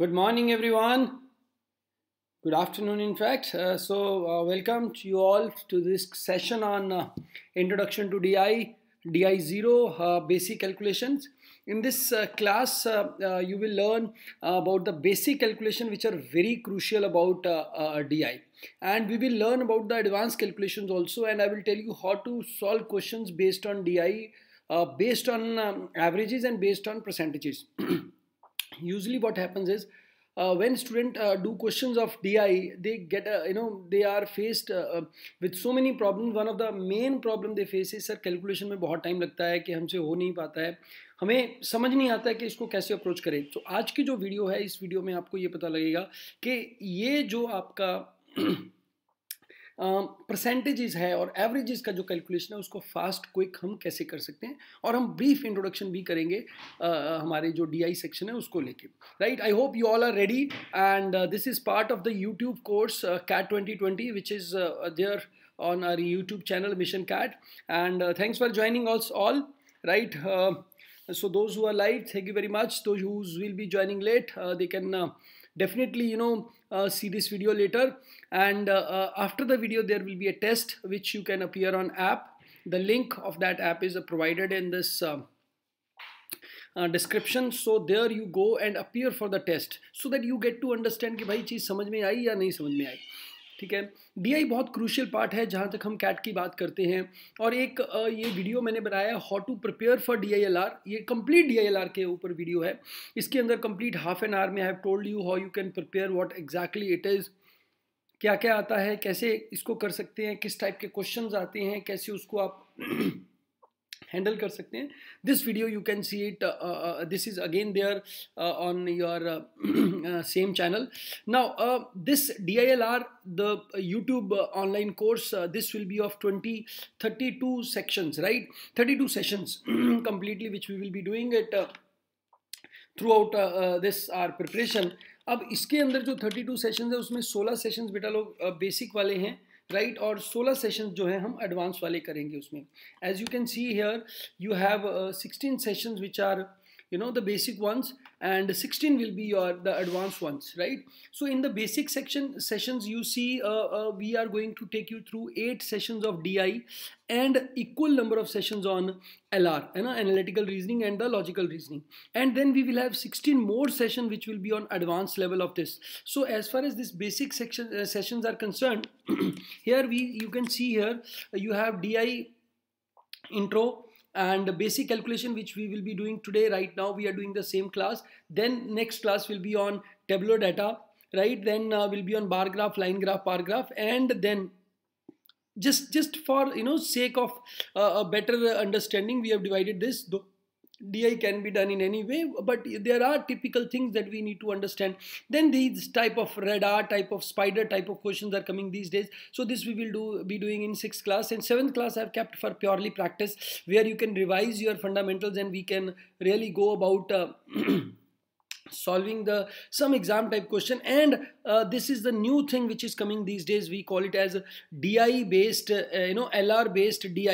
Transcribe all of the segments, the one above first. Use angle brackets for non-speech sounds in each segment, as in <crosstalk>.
Good morning, everyone. Good afternoon, in fact. Uh, so, uh, welcome to you all to this session on uh, Introduction to DI, DI0 uh, Basic Calculations. In this uh, class, uh, you will learn about the basic calculation which are very crucial about DI. And we will learn about the advanced calculations also and I will tell you how to solve questions based on DI, based on um, averages and based on percentages. <clears throat> usually what happens is uh, when student uh, do questions of di they get a, you know they are faced uh, uh, with so many problems one of the main problem they face is sir calculation mein bahut time lagta hai ki humse ho nahi pata hai hame samajh nahi aata hai ki isko kaise approach kare so aaj ki jo video hai is video mein aapko ye pata lagega ki ye jo aapka percentages है और averages का जो calculation है उसको fast quick हम कैसे कर सकते हैं और हम ब्रीफ इंट्रोडक्शन भी करेंगे आ, हमारे जो डी आई सेक्शन है उसको लेके right I hope you all are ready and this is part of the YouTube course CAT twenty twenty which is there on our YouTube channel mission CAT and thanks for joining all's all right so those who are live thank you very much those will be joining let them can definitely you know see this video later and uh, after the video there will be a test which you can appear on app the link of that app is uh, provided in this uh, uh, description so there you go and appear for the test so that you get to understand कि भाई चीज़ समझ में आई या नहीं समझ में आई ठीक है डी बहुत क्रूशियल पार्ट है जहाँ तक हम कैट की बात करते हैं और एक ये वीडियो मैंने बनाया how to prepare for D ये कंप्लीट डी के ऊपर वीडियो है इसके अंदर कंप्लीट हाफ एन आवर में I have told you how you can prepare what exactly it is क्या क्या आता है कैसे इसको कर सकते हैं किस टाइप के क्वेश्चन आते हैं कैसे उसको आप हैंडल <clears throat> कर सकते हैं this video you can see it this is again there on your same channel now this D I L R the YouTube online course this will be of twenty thirty two sections right thirty two sessions completely which we will be doing it throughout this our preparation अब इसके अंदर जो 32 session है उसमें 16 session बेटा लोग basic वाले हैं राइट और 16 सेशंस जो है हम एडवांस वाले करेंगे उसमें as you can see here you have 16 sessions which are you know the basic ones and 16 will be your the advanced ones right so in the basic section sessions you see uh, uh, we are going to take you through eight sessions of di and equal number of sessions on LR, you know, analytical reasoning and the logical reasoning. And then we will have 16 more sessions which will be on advanced level of this. So as far as this basic section uh, sessions are concerned, <clears throat> here we you can see here you have DI intro, and the basic calculation which we will be doing today right now we are doing the same class then next class will be on tabular data right then uh, will be on bar graph line graph bar graph and then just just for you know sake of uh, a better understanding we have divided this though DI can be done in any way, but there are typical things that we need to understand. Then these type of radar, type of spider type of questions are coming these days. So this we will do be doing in 6th class and 7th class I have kept for purely practice where you can revise your fundamentals and we can really go about uh, <clears throat> solving the some exam type question and uh, this is the new thing which is coming these days we call it as di based uh, you know lr based di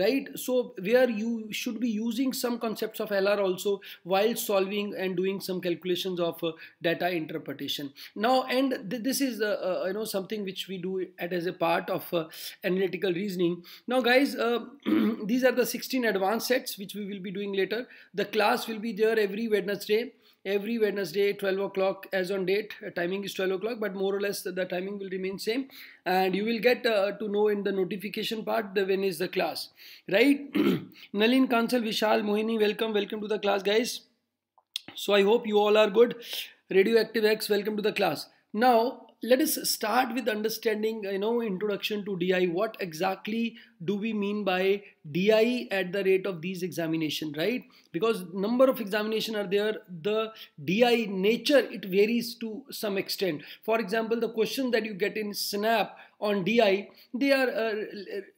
right so where you should be using some concepts of lr also while solving and doing some calculations of uh, data interpretation now and th this is uh, uh, you know something which we do as a part of uh, analytical reasoning now guys uh, <clears throat> these are the 16 advanced sets which we will be doing later the class will be there every wednesday every Wednesday 12 o'clock as on date uh, timing is 12 o'clock but more or less the, the, timing will remain same and you will get uh, to know in the notification part the when is the class right <clears throat> Nalin Kansal Vishal Mohini welcome welcome to the class guys so I hope you all are good radioactive X welcome to the class now let us start with understanding you know introduction to di what exactly do we mean by di at the rate of these examination right because number of examination are there the di nature it varies to some extent for example the question that you get in snap on DI, they are uh,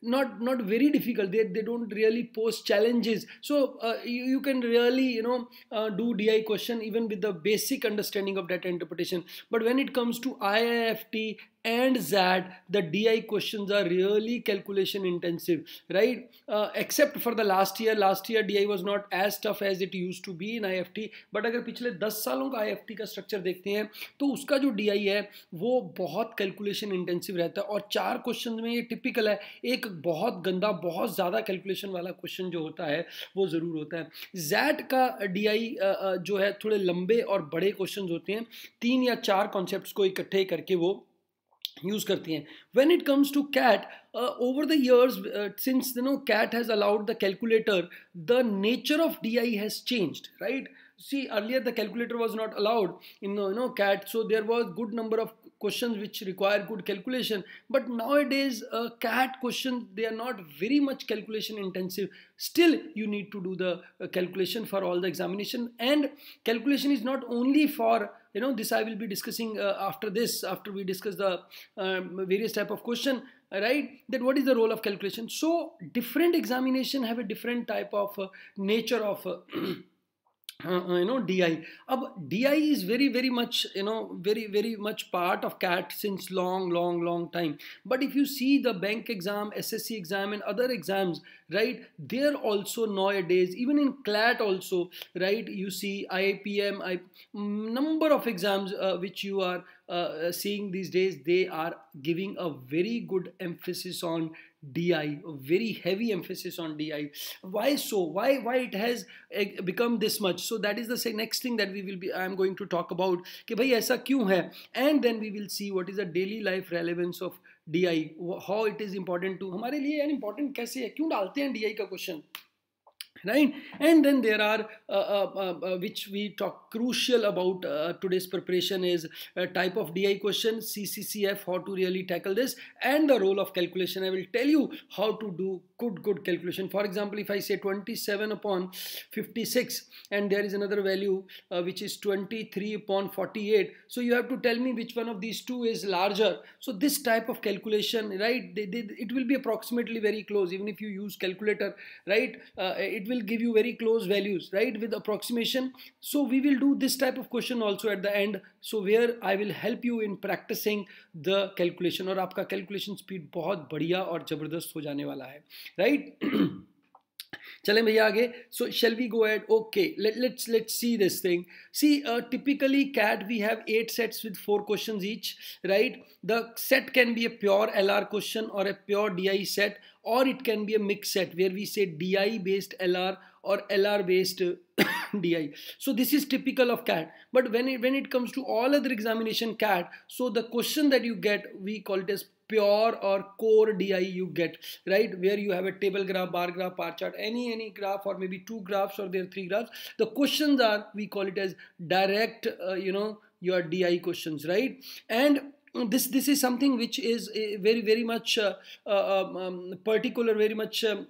not not very difficult. They, they don't really pose challenges. So uh, you, you can really you know uh, do DI question even with the basic understanding of data interpretation. But when it comes to IIFT and that the di questions are really calculation intensive right uh, except for the last year last year di was not as tough as it used to be in ift but अगर पिछले 10 सालों का ift का structure देखते हैं तो उसका जो di है वो बहुत कैलकुलेशन इंटेंसिव रहता है और चार क्वेश्चन में ये टिपिकल है एक बहुत गंदा बहुत ज़्यादा कैलकुलेशन वाला क्वेश्चन जो होता है वो ज़रूर होता है जैट का डी जो है थोड़े लंबे और बड़े क्वेश्चन होते हैं तीन या चार कॉन्सेप्ट को इकट्ठे करके वो Use. करती हैं when it comes to CAT over the years since you know CAT has allowed the calculator the nature of D I has changed see earlier the calculator was not allowed in you know cat so there was good number of questions which require good calculation but nowadays uh, cat questions they are not very much calculation intensive still you need to do the uh, calculation for all the examination and calculation is not only for you know this i will be discussing uh, after this after we discuss the um, various type of question right that what is the role of calculation so different examination have a different type of uh, nature of uh, <clears throat> Uh, uh, you know di ab di is very very much you know very very much part of cat since long long long time but if you see the bank exam ssc exam and other exams right they're also nowadays even in clat also right you see iapm i number of exams uh, which you are uh, seeing these days they are giving a very good emphasis on DI, a very heavy emphasis on DI. Why so? Why why it has become this much? So that is the next thing that we will be. I am going to talk about कि भाई ऐसा क्यों है? And then we will see what is the daily life relevance of DI, how it is important to हमारे लिए यार important कैसे है? क्यों डालते हैं DI का question? right and then there are uh, uh, uh, uh which we talk crucial about uh, today's preparation is a type of di question cccf how to really tackle this and the role of calculation i will tell you how to do good good calculation for example if i say 27 upon 56 and there is another value uh, which is 23 upon 48 so you have to tell me which one of these two is larger so this type of calculation right they, they, it will be approximately very close even if you use calculator right it it will give you very close values right with approximation so we will do this type of question also at the end so where I will help you in practicing the calculation or आपका calculation speed बहुत बढ़िया और ज़बरदस्त हो जाने right <clears throat> चलें भैया आगे so shall we go at okay let's let's see this thing see typically CAT we have eight sets with four question each right the set can be a pure L R question और a pure D I set or it can be a mixed set where we say DI based LR or LR based <coughs> DI. So this is typical of CAT. But when when it comes to all other examination CAT, so the question that you get, we call it as pure or core DI you get, right? Where you have a table graph, bar graph, bar chart, any any graph or maybe two graphs or there are three graphs. The questions are we call it as direct, uh, you know, your DI questions, right? And this this is something which is eh, very very much uh, uh um, um, particular very much um,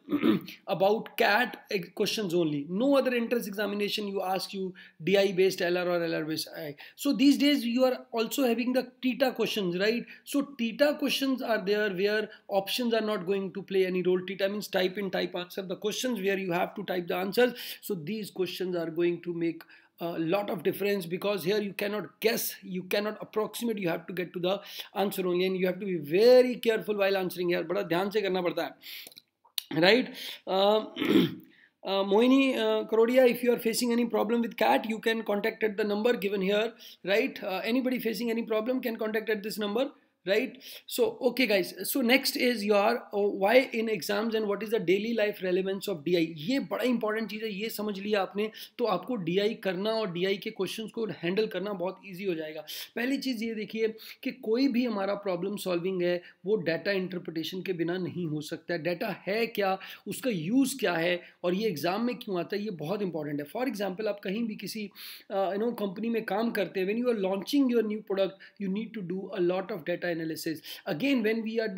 <clears throat> about cat questions only no other entrance examination you ask you di based lr or lr based I. so these days you are also having the theta questions right so theta questions are there where options are not going to play any role theta means type in type answer the questions where you have to type the answers so these questions are going to make a lot of difference because here you cannot guess, you cannot approximate, you have to get to the answer only and you have to be very careful while answering here. But ध्यान से Uh, Mohini uh, Karodia, if you are facing any problem with CAT, you can contact at the number given here, right? Uh, anybody facing any problem can contact at this number right so okay guys so next is your oh, why in exams and what is the daily life relevance of di ये बड़ा important चीज़ है ये समझ लिया आपने तो आपको D करना और डी के क्वेश्चंस को हैंडल करना बहुत ईजी हो जाएगा पहली चीज़ ये देखिए कि कोई भी हमारा प्रॉब्लम सॉल्विंग है वो डाटा इंटरप्रटेशन के बिना नहीं हो सकता डाटा है क्या उसका यूज़ क्या है और ये एग्ज़ाम में क्यों आता है ये बहुत इंपॉर्टेंट है फॉर एग्जाम्पल आप कहीं भी किसी यू नो कंपनी में काम करते हैं when you are launching your new product you need to do a lot of data analysis again when we are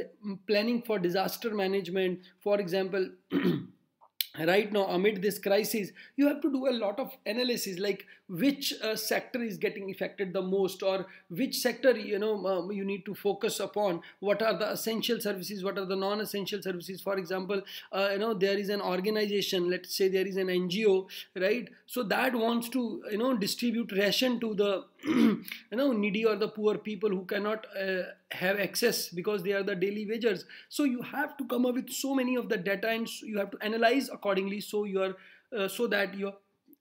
planning for disaster management for example <clears throat> right now amid this crisis you have to do a lot of analysis like which uh, sector is getting affected the most or which sector you know um, um, you need to focus upon what are the essential services what are the non-essential services for example uh, you know there is an organization let's say there is an ngo right so that wants to you know distribute ration to the <clears throat> you know needy or the poor people who cannot uh, have access because they are the daily wagers so you have to come up with so many of the data and you have to analyze accordingly so you are uh, so that your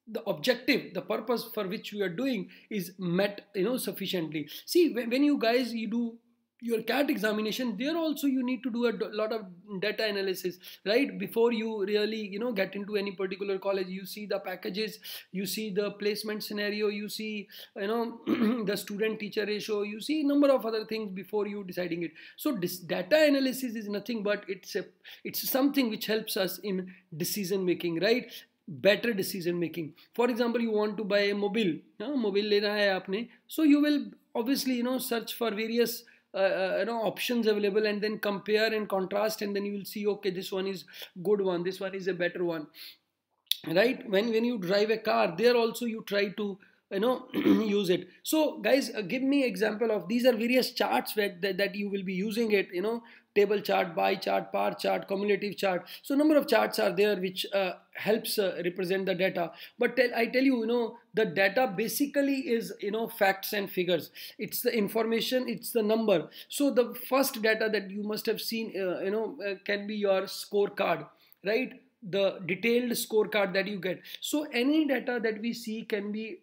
the objective the purpose for which we are doing is met you know sufficiently see when, when you guys you do your cat examination there also you need to do a lot of data analysis right before you really you know get into any particular college you see the packages you see the placement scenario you see you know <clears throat> the student teacher ratio you see number of other things before you deciding it so this data analysis is nothing but it's a it's something which helps us in decision making right better decision making for example you want to buy a mobile yeah, mobile lena hai aapne so you will obviously you know search for various uh, uh, you know options available and then compare and contrast and then you will see okay this one is good one this one is a better one right when when you drive a car there also you try to you know <clears throat> use it so guys uh, give me example of these are various charts that, that, that you will be using it you know table chart, pie chart, bar chart, cumulative chart. So number of charts are there which uh, helps uh, represent the data. But tell, I tell you, you know, the data basically is, you know, facts and figures. It's the information, it's the number. So the first data that you must have seen, uh, you know, uh, can be your scorecard, right? The detailed scorecard that you get. So any data that we see can be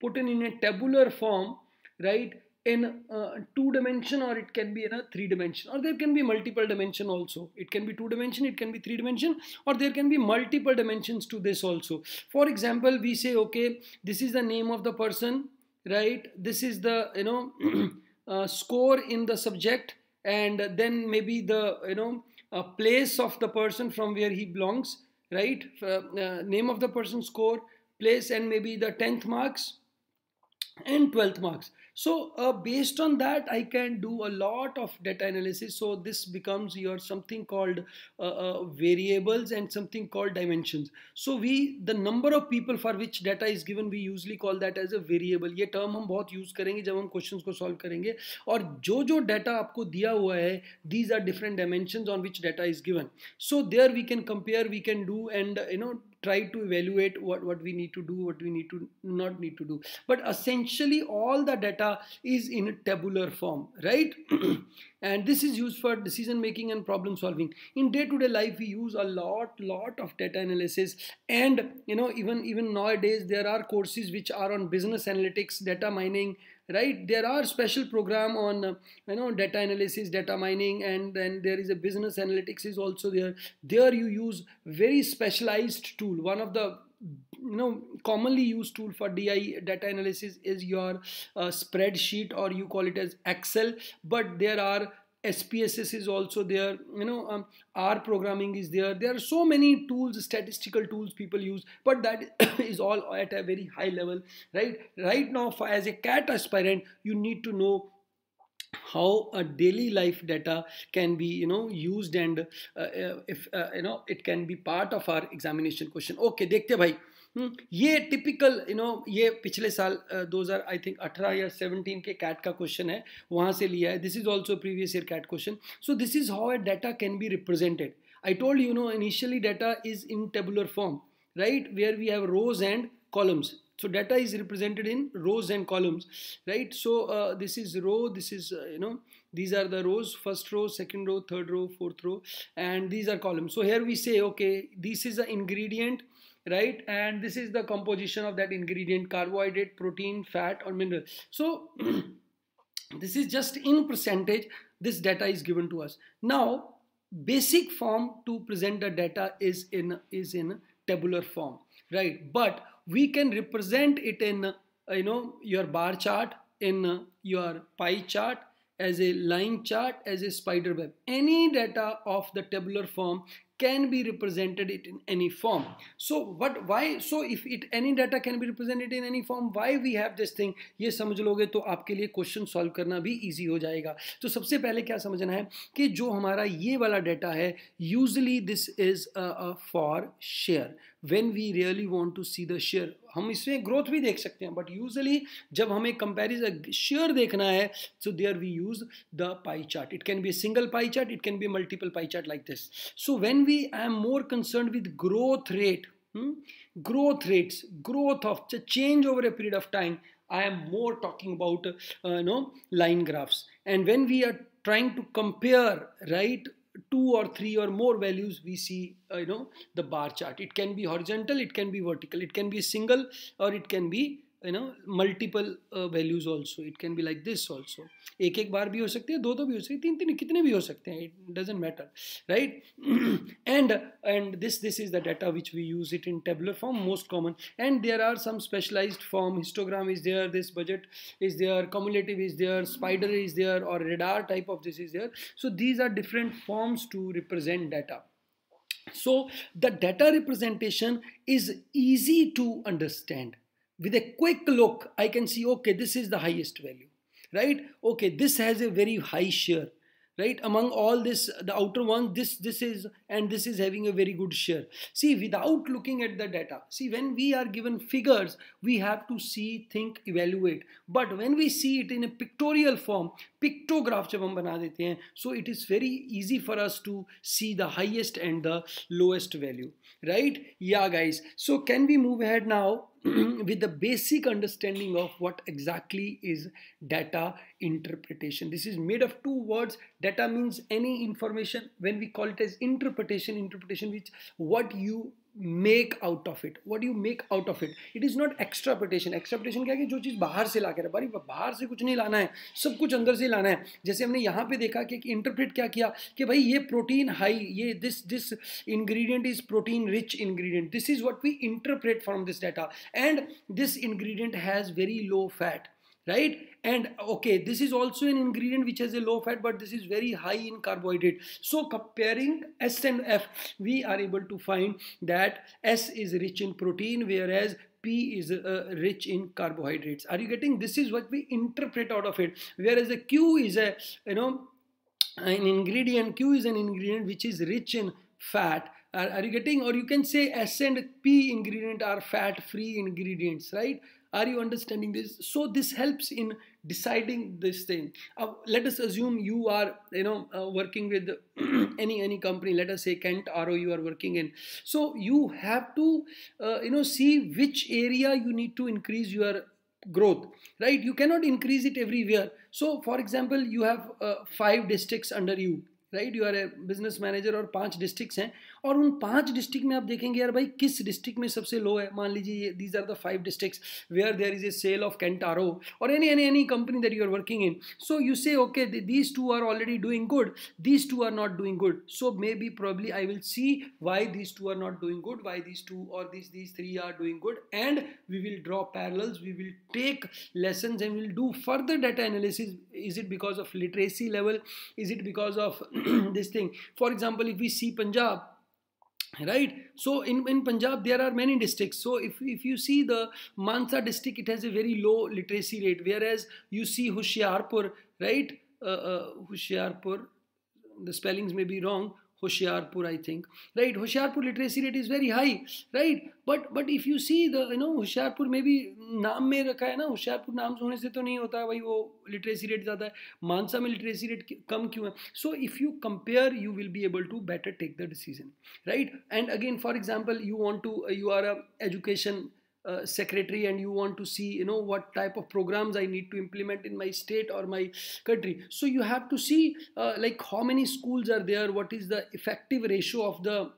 put in in a tabular form right in a two dimension or it can be in a three dimension or there can be multiple dimension also it can be two dimension it can be three dimension or there can be multiple dimensions to this also for example we say okay this is the name of the person right this is the you know <clears throat> uh, score in the subject and then maybe the you know uh, place of the person from where he belongs right uh, name of the person score place and maybe the 10th marks and 12th marks so uh, based on that, I can do a lot of data analysis. So this becomes your something called uh, uh, variables and something called dimensions. So we the number of people for which data is given, we usually call that as a variable. ये term हम बहुत use करेंगे जब हम questions को solve करेंगे और जो जो data आपको दिया हुआ है, these are different dimensions on which data is given. So there we can compare, we can do and you know try to evaluate what, what we need to do, what we need to not need to do. But essentially, all the data is in a tabular form, right? <clears throat> and this is used for decision making and problem solving. In day-to-day -day life, we use a lot, lot of data analysis, and you know, even even nowadays there are courses which are on business analytics, data mining, right there are special program on uh, you know data analysis data mining and then there is a business analytics is also there there you use very specialized tool one of the you know commonly used tool for di data analysis is your uh, spreadsheet or you call it as excel but there are SPSS is also there, you know, um, R programming is there. There are so many tools, statistical tools people use, but that <coughs> is all at a very high level, right? Right now, as a CAT aspirant, you need to know how a daily life data can be you know used and uh, uh if uh, you know it can be part of our examination question okay dekhte bhai हम्म। ये typical you know ये पिछले साल 2000 I think अठारह या seventeen के cat का question है वहाँ से लिया है this is also previous year CAT question so this is how a data can be represented I told you know initially data is in tabular form right where we have rows and columns so data is represented in rows and columns right so this is row this is you know these are the rows first row second row third row fourth row and these are columns so here we say okay this is a ingredient right and this is the composition of that ingredient carbohydrate protein fat or mineral so <clears throat> this is just in percentage this data is given to us now basic form to present the data is in is in tabular form right but we can represent it in uh, you know your bar chart in uh, your pie chart as a line chart as a spider web any data of the tabular form can be represented it in any form so what why so if it any data can be represented in any form why we have this thing ye samajh loge to aapke liye question solve karna bhi easy ho jayega to sabse pehle kya samajhna hai ki jo hamara ye wala data hai usually this is a, a for share when we really want to see the share हम इसमें growth भी देख सकते हैं but usually जब हमें comparison share देखना है so there we use the pie chart it can be a single pie chart it can be multiple pie chart like this so when we I am more concerned with growth rate hmm, growth rates growth of change over a period of time I am more talking about uh, you know line graphs and when we are trying to compare right two or three or more values we see uh, you know the bar chart it can be horizontal it can be vertical it can be single or it can be you know multiple values also it can be like this also एक एक बार भी हो सकते हैं दो दो भी हो सकते हैं तीन तीन कितने भी हो सकते हैं it doesn't matter right and and this this is the data which we use it in tabular form most common and there are some specialize form histogram is there this budget is there cumulative is there spider is there और radar type of this is there so these are different forms to represent data. So the data representation is easy to understand with a quick look, I can see, okay, this is the highest value, right? Okay, this has a very high share, right? Among all this, the outer one, this, this is, and this is having a very good share. See, without looking at the data, see, when we are given figures, we have to see, think, evaluate. But when we see it in a pictorial form, pictograph जब हम बना देते हैं, so it is very easy for us to see the highest and the lowest value, right? Yeah, guys. So can we move ahead now? <clears throat> with the basic understanding of what exactly is data interpretation. This is made of two words. Data means any information. When we call it as interpretation, interpretation which what you make out of it what you make out of it it is not extrapolation extrapolation क्या है कि जो चीज़ बाहर से ला कर भाई बाहर से कुछ नहीं लाना है सब कुछ अंदर से लाना है जैसे हमने यहाँ पे देखा कि इंटरप्रेट क्या किया कि भाई ये प्रोटीन हाई ये this this ingredient is protein rich ingredient this is what we interpret from this data and this ingredient has very low fat right and okay this is also an ingredient which has a low fat but this is very high in carbohydrate so comparing s and f we are able to find that s is rich in protein whereas P is uh, rich in carbohydrates. Are you getting? This is what we interpret out of it. Whereas the Q is a, you know, an ingredient. Q is an ingredient which is rich in fat. Are, are you getting? Or you can say S and P ingredient are fat-free ingredients, right? Are you understanding this? So this helps in deciding this thing. Uh, let us assume you are, you know, uh, working with <clears throat> any any company. Let us say Kent RO you are working in. So you have to, uh, you know, see which area you need to increase your growth right you cannot increase it everywhere so for example you have uh, five districts under you right you are a business manager or five districts hain eh? और उन पांच district में आप देखेंगे यार भाई किस district में सबसे लो है मान लीजिए these are the five district where there is a sale of cantaro और any any any company that you are working in so you say okay these two are already doing good these two are not doing good so may be probably I will see why these two are not doing good why these two और these these three are doing good and we will draw parallels we will take lesson and will do further data analysis is it because of literacy level is it because of this thing for example if we see Punjab right so in, in punjab there are many districts so if, if you see the mansa district it has a very low literacy rate whereas you see hoshiarpur right uh, uh, hoshiarpur the spellings may be wrong Hoshiarpur, I think, right? Hoshiarpur literacy rate is very high, right? But but if you see the you know Hoshiarpur maybe naam mein rakha na Hoshiarpur naam sohne se to nahi hota hai, wo literacy rate zyada hai. Mansa literacy rate kam kyun hai? So if you compare, you will be able to better take the decision, right? And again, for example, you want to uh, you are a education uh, secretary and you want to see you know what type of programs i need to implement in my state or my country so you have to see uh, like how many schools are there what is the effective ratio of the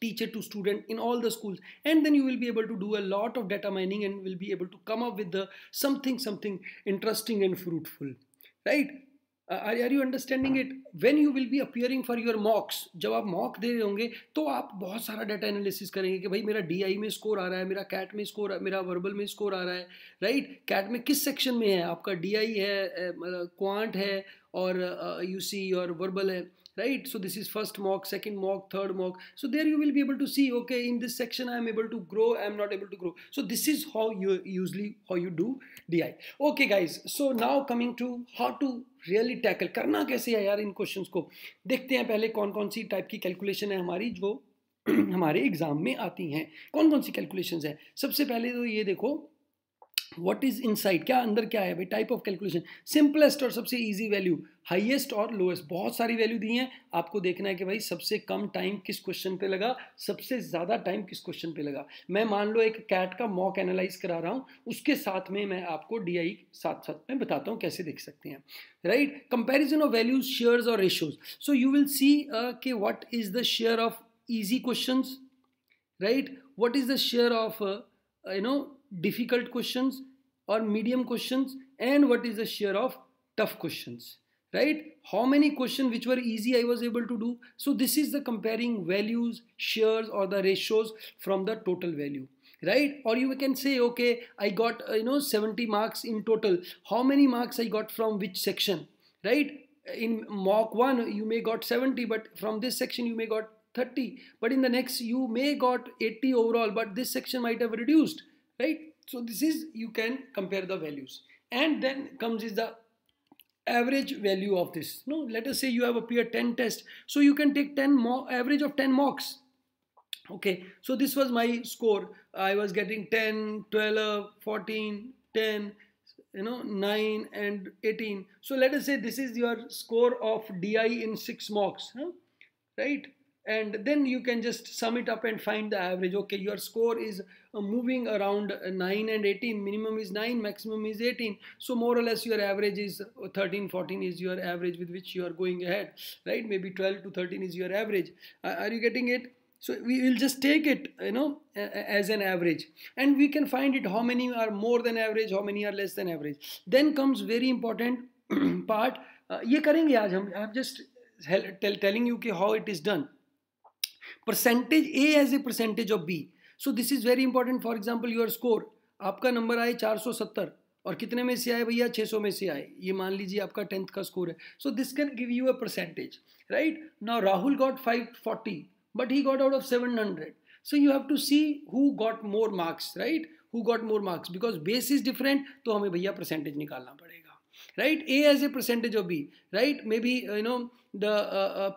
teacher to student in all the schools and then you will be able to do a lot of data mining and will be able to come up with the something something interesting and fruitful right I are you understanding it when you will be appearing for your mocks जब आप mock दे रहे होंगे तो आप बहुत सारा data analysis करेंगे कि भाई मेरा डी आई में स्कोर आ रहा है मेरा कैट में स्कोर मेरा वर्बल में स्कोर आ रहा है राइट right? कैट में किस सेक्शन में है आपका डी आई है क्वांट uh, मतलब है और यू सी और वर्बल है right so this is first mock second mock third mock so there you will भी able to see okay in this section I am able to grow I am not able to grow so this is how you usually how you do D I okay guys so now coming to how to really tackle करना कैसे है यार इन question को देखते हैं पहले कौन कौन सी टाइप की कैलकुलेशन है हमारी जो <clears throat> हमारे एग्ज़ाम में आती हैं कौन कौन सी कैलकुलेशन है सबसे पहले तो ये देखो वॉट इज इनसाइड क्या अंदर क्या है भाई टाइप ऑफ कैलकुलेशन सिंपलेस्ट और सबसे ईजी वैल्यू हाइएस्ट और लोएस्ट बहुत सारी वैल्यू दी हैं आपको देखना है कि भाई सबसे कम टाइम किस क्वेश्चन पे लगा सबसे ज़्यादा टाइम किस क्वेश्चन पे लगा मैं मान लो एक कैट का मॉक एनालाइज करा रहा हूँ उसके साथ में मैं आपको डी आई साथ साथ में बताता हूँ कैसे देख सकते हैं right comparison of values share और ratios so you will see के what is the share of easy question right what is the share of you know difficult questions or medium questions and what is the share of tough questions right how many questions which were easy i was able to do so this is the comparing values shares or the ratios from the total value right or you can say okay i got uh, you know 70 marks in total how many marks i got from which section right in mock 1 you may got 70 but from this section you may got 30 but in the next you may got 80 overall but this section might have reduced right so this is you can compare the values and then comes is the average value of this no let us say you have appeared 10 tests so you can take 10 more average of 10 mocks okay so this was my score i was getting 10 12 14 10 you know 9 and 18 so let us say this is your score of di in 6 mocks huh? right and then you can just sum it up and find the average okay your score is uh, moving around 9 and 18 minimum is 9 maximum is 18 so more or less your average is uh, 13 14 is your average with which you are going ahead right maybe 12 to 13 is your average uh, are you getting it so we will just take it you know as an average and we can find it how many are more than average how many are less than average then comes very important <clears throat> part uh, ये करेंगे आज हम I am just telling you कि how it percentage A as a percentage of B so this is very important for example your score आपका नंबर आए 470 और कितने में से आए भैया 600 में से आए ये मान लीजिए आपका टेंथ का स्कोर है so this can give you a percentage right now Rahul got 540 but he got out of 700 so you have to see who got more marks right who got more marks because base is different तो हमें भैया percentage निकालना पड़ेगा right A as a percentage of B right may be you know the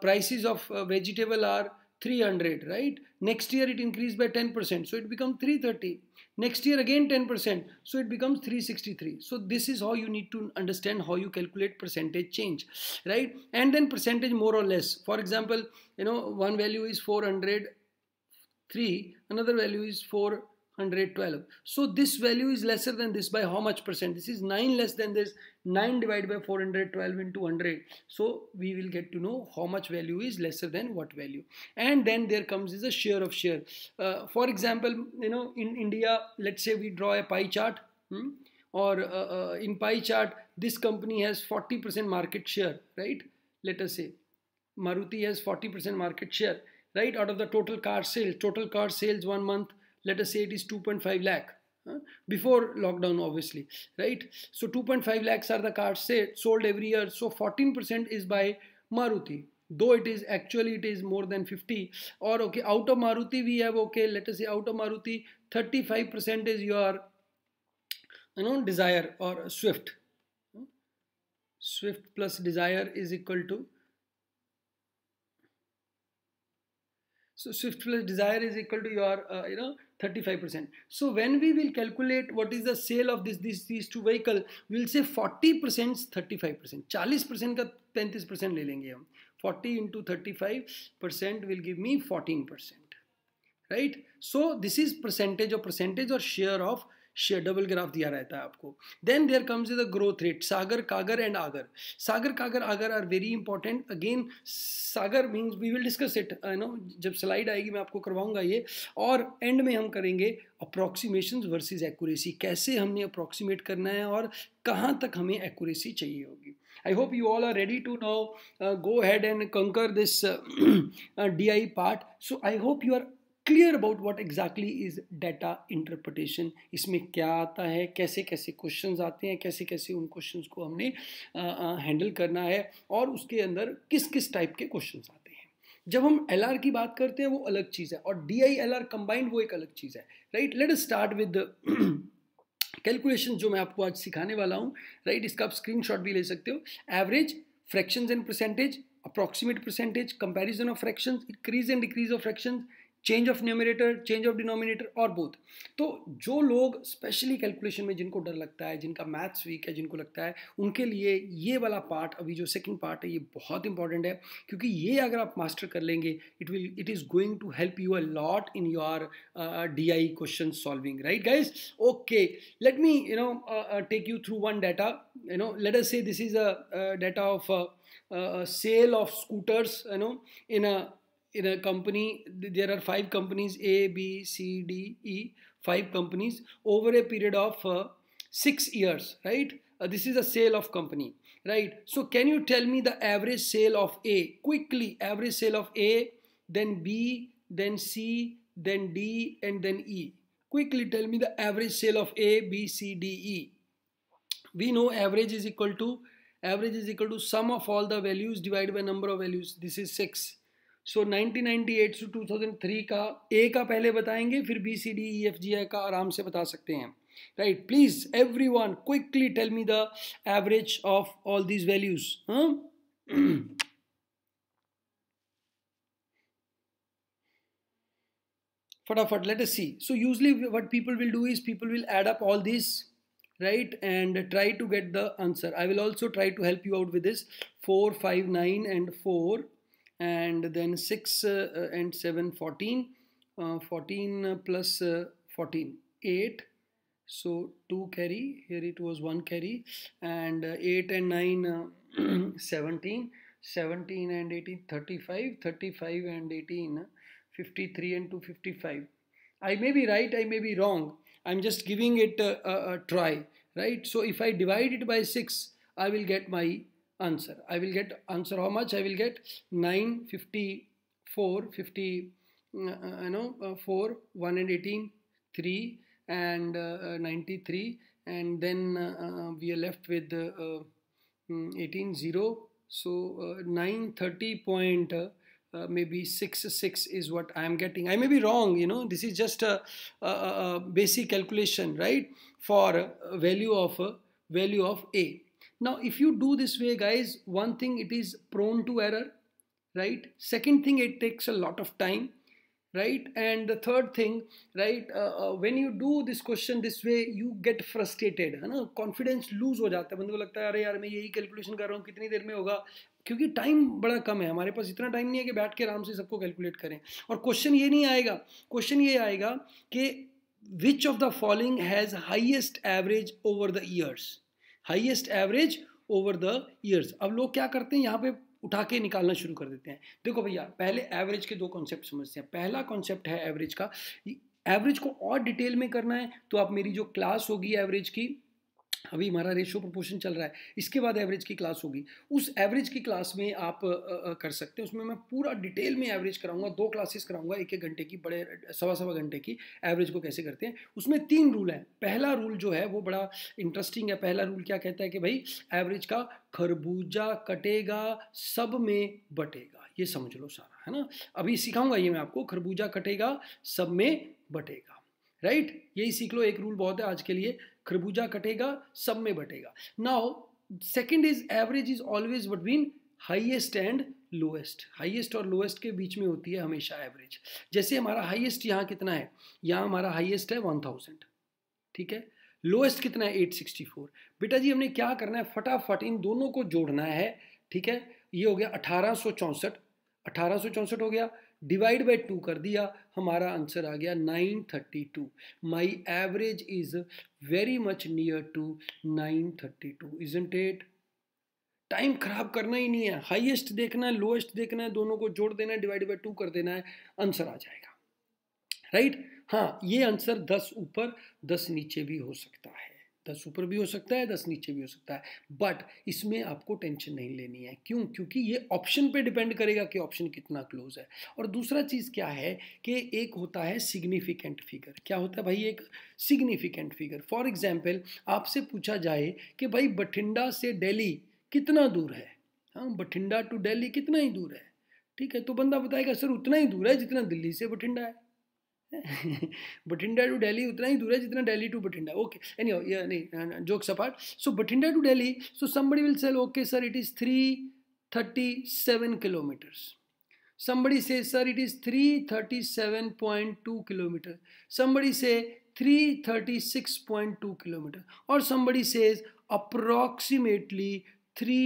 prices of vegetable are 300 right next year it increased by 10% so it becomes 330 next year again 10% so it becomes 363 so this is how you need to understand how you calculate percentage change right and then percentage more or less for example you know one value is 403 another value is 4 112. So this value is lesser than this by how much percent? This is 9 less than this. 9 divided by 412 into 100. So we will get to know how much value is lesser than what value. And then there comes is a share of share. Uh, for example, you know, in India, let's say we draw a pie chart. Hmm? Or uh, uh, in pie chart, this company has 40% market share, right? Let us say Maruti has 40% market share, right? Out of the total car sales, total car sales one month let us say it is 2.5 lakh uh, before lockdown obviously right so 2.5 lakhs are the cars sold every year so 14% is by maruti though it is actually it is more than 50 or okay out of maruti we have okay let us say out of maruti 35% is your you know desire or swift swift plus desire is equal to so swift plus desire is equal to your uh, you know 35%. So when we will calculate what is the sale of this, this these two vehicle, we'll say 40% 35%. 40% का 35% ले लेंगे हम. 40 into 35% will give me 14%. Right? So this is percentage of percentage or share of share double graph दिया रहता है आपको then there comes is the growth rate SAGR CAGR and AAGR SAGR CAGR AAGR are very important again SAGR means we will discuss it you know जब slide आएगी मैं आपको करवाऊंगा ये और एंड में हम करेंगे अप्रोक्सीमेशन वर्सेज एक्यूरेसी कैसे हमने अप्रोक्सीमेट करना है और कहाँ तक हमें एक्यूरेसी चाहिए होगी I hope you all are ready to now go head and conquer this D I part so I hope you are clear about what exactly is data interpretation इसमें क्या आता है कैसे कैसे क्वेश्चन आते हैं कैसे कैसे उन क्वेश्चन को हमने हैंडल करना है और उसके अंदर किस किस टाइप के क्वेश्चन आते हैं जब हम एल आर की बात करते हैं वो अलग चीज़ है और D I L R combined वो एक अलग चीज़ है right let start with calculation जो मैं आपको आज सिखाने वाला हूँ राइट right? इसका आप स्क्रीन शॉट भी ले सकते हो average fraction and percentage approximate percentage comparison of fraction increase and decrease of fraction change of numerator change of denominator और बोथ तो जो लोग स्पेशली कैलकुलेशन में जिनको डर लगता है जिनका मैथ्स वीक है जिनको लगता है उनके लिए ये वाला पार्ट अभी जो सेकंड पार्ट है ये बहुत इंपॉर्टेंट है क्योंकि ये अगर आप मास्टर कर लेंगे it will it is going to help you a lot in your D I question solving right guys okay let me you know take you through one data you know let say this is a data of sale of scooters uh, no uh, in uh, uh, scooters in a company there are five companies a b c d e five companies over a period of uh, 6 years right uh, this is a sale of company right so can you tell me the average sale of a quickly average sale of a then b then c then d and then e quickly tell me the average sale of a b c d e we know average is equal to average is equal to sum of all the values divided by number of values this is 6 so so, 1998 से 2003 का ए का पहले बताएंगे फिर B C D E F G I का आराम से बता सकते हैं right please everyone quickly tell me the average of all these values फटाफट let us see so usually what people will do is people will add up all this right and try to get the answer I will also try to help you out with this four five nine and four and then 6 uh, uh, and 7 14 uh, 14 plus 14 8 so 2 carry here it was 1 carry and 8 and 9 <clears throat> 17 17 and 18 35 35 and 18 53 and 255 i may be right i may be wrong i'm just giving it a, a, a try right so if i divide it by 6 i will get my answer. I will get answer how much? I will get 954, 50, uh, uh, you know, uh, 4, 118, 3 and uh, uh, 93 and then uh, we are left with mm, 18, 0. So 930 point uh, maybe 6 6 is what i am getting i may be wrong you know this is just a, a, a basic calculation right for value of value of a Now, if you do this way, guys, one thing it is prone to error, right? Second thing, it takes a lot of time, right? And the third thing, right? Uh, uh, when you do this question this way, you get frustrated, hai na Confidence lose ho jata hai बंदे ko lagta hai are yaar main yahi calculation kar raha hu kitni der mein hoga kyunki time bada kam hai hamare paas itna time nahi hai ki baith ke aaram se sabko calculate kare aur question ye nahi aayega question ye aayega ki which of the following has highest average over the years highest average over the years अब लोग क्या करते हैं यहाँ पे उठा के निकालना शुरू कर देते हैं देखो भैया पहले एवरेज के दो कॉन्सेप्ट समझते हैं पहला कॉन्सेप्ट है एवरेज का एवरेज को और डिटेल में करना है तो आप मेरी जो क्लास होगी एवरेज की अभी हमारा रेशो प्रपोर्शन चल रहा है इसके बाद एवरेज की क्लास होगी उस एवरेज की क्लास में आप कर सकते हैं उसमें मैं पूरा डिटेल में एवरेज कराऊंगा दो क्लासेस कराऊंगा एक एक घंटे की बड़े सवा सवा घंटे की एवरेज को कैसे करते हैं उसमें तीन रूल हैं पहला रूल जो है वो बड़ा इंटरेस्टिंग है पहला रूल क्या कहता है कि भाई एवरेज का खरबूजा कटेगा सब में बटेगा ये समझ लो सारा है ना अभी सिखाऊंगा ये मैं आपको खरबूजा कटेगा सब में बटेगा राइट यही सीख लो एक रूल बहुत है आज के लिए खरबूजा कटेगा सब में बटेगा now second is average is always between highest and lowest highest और लोएस्ट के बीच में होती है हमेशा एवरेज जैसे हमारा हाइएस्ट यहाँ कितना है यहाँ हमारा हाइएस्ट है वन थाउजेंड ठीक है लोएस्ट कितना है एट सिक्सटी फोर बेटा जी हमने क्या करना है फटाफट इन दोनों को जोड़ना है ठीक है ये हो गया अठारह सौ चौंसठ अठारह सौ चौंसठ हो गया डिवाइड बाई टू कर दिया हमारा आंसर आ गया nine thirty two my average is very much near to nine thirty two isn't at time खराब करना ही नहीं है हाईएस्ट देखना है लोएस्ट देखना है दोनों को जोड़ देना है डिवाइड बाई टू कर देना है आंसर आ जाएगा राइट right? हाँ ये आंसर दस ऊपर दस नीचे भी हो सकता है दस ऊपर भी हो सकता है दस नीचे भी हो सकता है बट इसमें आपको टेंशन नहीं लेनी है क्यों क्योंकि ये ऑप्शन पे डिपेंड करेगा कि ऑप्शन कितना क्लोज है और दूसरा चीज़ क्या है कि एक होता है सिग्निफिकेंट फिगर क्या होता है भाई एक सिग्निफिकेंट फिगर फॉर एग्जाम्पल आपसे पूछा जाए कि भाई बठिंडा से डेली कितना दूर है हाँ बठिंडा टू डेली कितना ही दूर है ठीक है तो बंदा बताएगा सर उतना ही दूर है जितना दिल्ली से बठिंडा है बठिंडा टू डेली उतना ही दूर है जितना Delhi to Bathinda okay any नहीं जोक सपाट so Bathinda to Delhi so somebody will say okay sir it is three thirty seven kilometers somebody say sir it is three thirty seven point two kilometer somebody say three thirty six point two kilometer और somebody say approximately three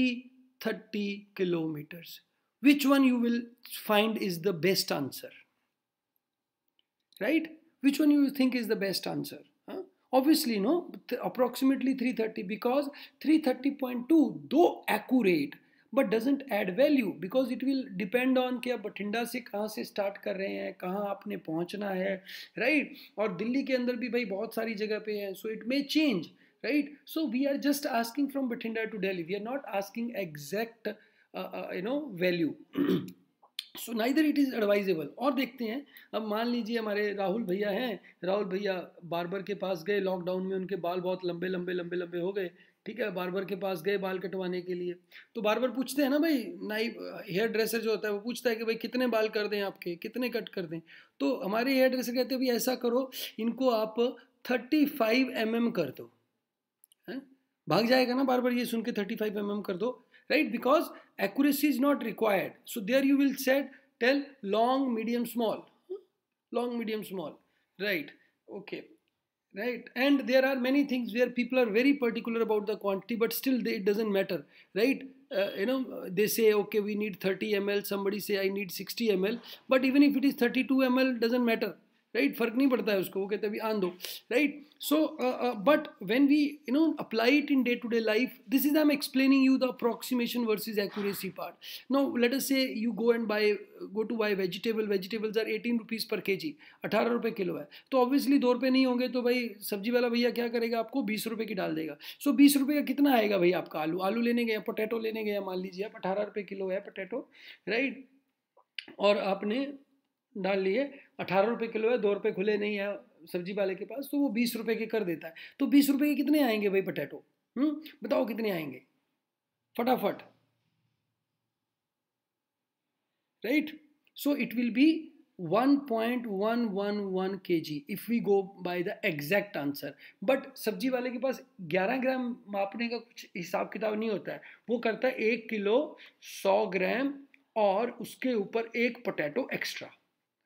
thirty kilometers which one you will find is the best answer right? Which one you think is the best answer? Huh? Obviously, no, approximately 330 because 330.2, though accurate, but doesn't add value because it will depend on कि आप बठिंडा से कहाँ से start कर रहे हैं कहाँ आपने पहुँचना है राइट right? और दिल्ली के अंदर भी भाई बहुत सारी जगह पे है so it may change right so we are just asking from Bathinda to Delhi we are not asking exact you know value so neither it is advisable और देखते हैं अब मान लीजिए हमारे राहुल भैया हैं राहुल भैया बारबर के पास गए लॉकडाउन में उनके बाल बहुत लंबे लंबे लंबे लंबे हो गए ठीक है बारबर के पास गए बाल कटवाने के लिए तो बारबर पूछते हैं ना भाई नाई हेयर ड्रेसर जो होता है वो पूछता है कि भाई कितने बाल कर दें आपके कितने कट कर दें तो हमारे हेयर ड्रेसर कहते हैं भाई ऐसा करो इनको आप थर्टी फाइव एम कर दो है भाग जाएगा ना बार बार ये सुन के थर्टी फाइव एम कर दो right? Because accuracy is not required. So there you will set tell long, medium, small, long, medium, small, right? Okay, right? And there are many things where people are very particular about the quantity, but still they, it doesn't matter, right? Uh, you know, they say, okay, we need 30 ml. Somebody say, I need 60 ml. But even if it is 32 ml, doesn't matter right फर्क नहीं पड़ता है उसको वो कहते हैं आन दो right so but when we you know apply it in day to day life this is I am explaining you the approximation versus accuracy part no let us say you go and buy go to buy vegetable vegetables are eighteen rupees per K जी अठारह रुपये kilo है तो obviously दो रुपये नहीं होंगे तो भाई सब्जी वाला भैया क्या करेगा आपको बीस रुपये की डाल देगा सो बीस रुपये का कितना आएगा भैया आपका आलू आलू लेने गए पोटैटो लेने गए मान लीजिए आप अठारह रुपये किलो है पोटैटो राइट और आपने डाल लिए अठारह रुपये किलो है दो रुपये खुले नहीं है सब्जी वाले के पास तो वो बीस रुपये के कर देता है तो बीस रुपये के कितने आएंगे भाई पटेटो हम्म? बताओ कितने आएंगे फटाफट right so it will be 1.111 जी if we go by the exact answer but सब्जी वाले के पास 11 ग्राम मापने का कुछ हिसाब किताब नहीं होता है वो करता है एक किलो 100 ग्राम और उसके ऊपर एक पोटैटो एक्स्ट्रा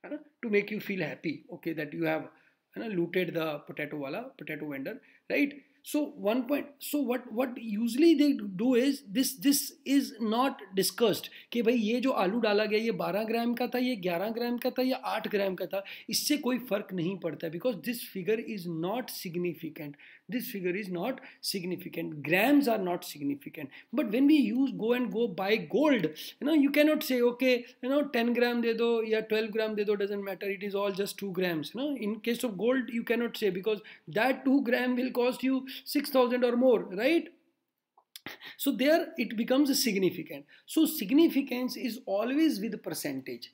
है ना to make you feel happy okay that you have है ना लूटेड द पोटैटो वाला potato vendor right so one point so what what usually they do is this this is not discussed कि भाई ये जो आलू डाला गया ये बारह ग्राम का था ये ग्यारह ग्राम का था या आठ ग्राम का था इससे कोई फर्क नहीं पड़ता because this figure is not significant this figure is not significant grams are not significant but when we use go and go buy gold you know you cannot say okay you know 10 gram de do yeah 12 gram de do doesn't matter it is all just 2 grams you know in case of gold you cannot say because that 2 gram will cost you 6000 or more right so there it becomes significant so significance is always with percentage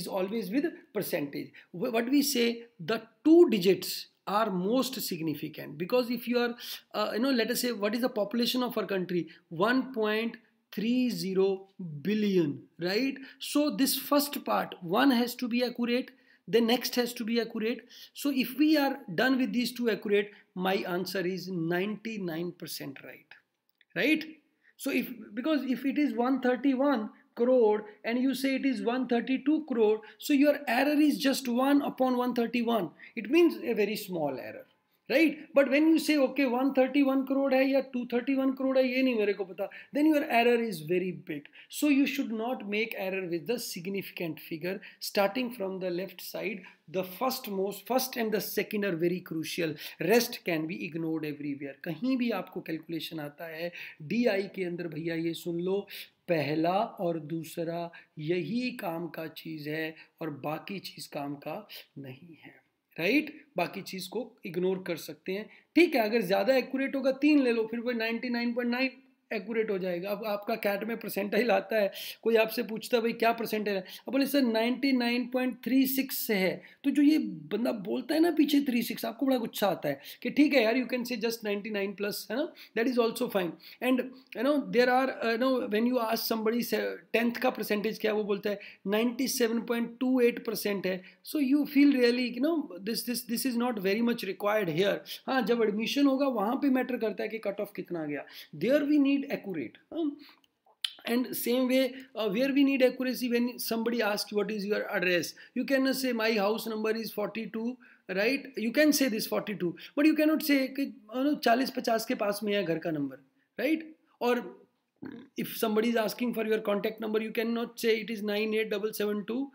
is always with percentage what we say the two digits are most significant because if you are uh, you know let us say what is the population of our country 1.30 billion right so this first part one has to be accurate the next has to be accurate so if we are done with these two accurate my answer is 99% right right so if because if it is 131 crore and you say it is 132 crore so your error is just 1 upon 131 it means a very small error right but when you say okay 131 crore hai ya 231 crore hai ye nahi mere ko pata then your error is very big so you should not make error with the significant figure starting from the left side the first most first and the second are very crucial rest can be ignored everywhere kahin bhi aapko calculation aata hai DI ke andar bhaiya ye sun lo पहला और दूसरा यही काम का चीज़ है और बाकी चीज़ काम का नहीं है राइट right? बाकी चीज़ को इग्नोर कर सकते हैं ठीक है अगर ज़्यादा एक्यूरेट होगा तीन ले लो फिर वो ninety nine point nine accurate हो जाएगा अब आपका कैट में परसेंटाइल आता है कोई आपसे पूछता है भाई क्या परसेंटाइल है अब बोले सर 99.36 से है तो जो ये बंदा बोलता है ना पीछे 36 आपको बड़ा गुस्सा आता है कि ठीक है यार you can say just 99 plus है ना that is also fine and you know there are no when you ask somebody tenth का परसेंटेज क्या वो बोलता है नाइन्टी परसेंट है so you feel really you know this this this is not very much required here हाँ जब admission होगा वहाँ पर मैटर करता है कि कट ऑफ कितना गया there we need need accurate. Um, and same way uh, where we need accuracy when somebody asks what is your address you cannot say my house number is 42 right you can say this 42 but you cannot say कि 40-50 के पास में है घर का number right or if somebody is asking for your contact number you cannot say it is 98772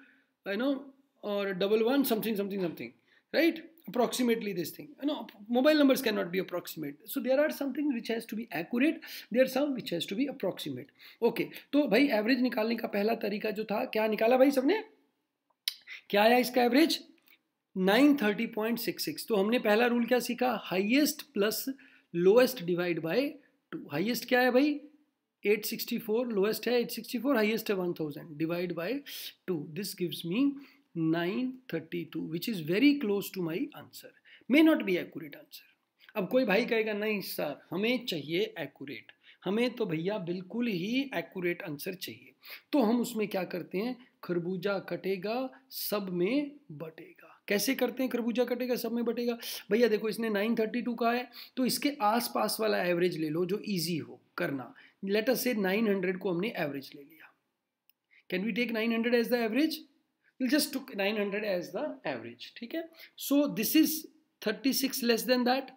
you know or double one something something something right approximately this thing. No, mobile numbers cannot be approximate. So there are something which has to be accurate, there are some which has to be approximate. Okay, तो भाई average निकालने का पहला तरीका जो था क्या निकाला भाई सबने क्या आया इसका एवरेज 930.66 तो हमने पहला रूल क्या सीखा highest plus lowest divide by two highest क्या है भाई 864 लोएस्ट है 864 हाईएस्ट है 1000 divide by two this gives me 932 which is very close to my answer may not be accurate answer अब कोई भाई कहेगा नहीं सर हमें चाहिए एक्यूरेट हमें तो भैया बिल्कुल ही एक्यूरेट आंसर चाहिए तो हम उसमें क्या करते हैं खरबूजा कटेगा सब में बटेगा कैसे करते हैं खरबूजा कटेगा सब में बटेगा भैया देखो इसने 932 कहा है तो इसके आसपास वाला एवरेज ले लो जो इजी हो करना लेटर से 900 को हमने एवरेज ले लिया can we take 900 as the average we'll just took 900 as the average ठीक है so this is 36 less than that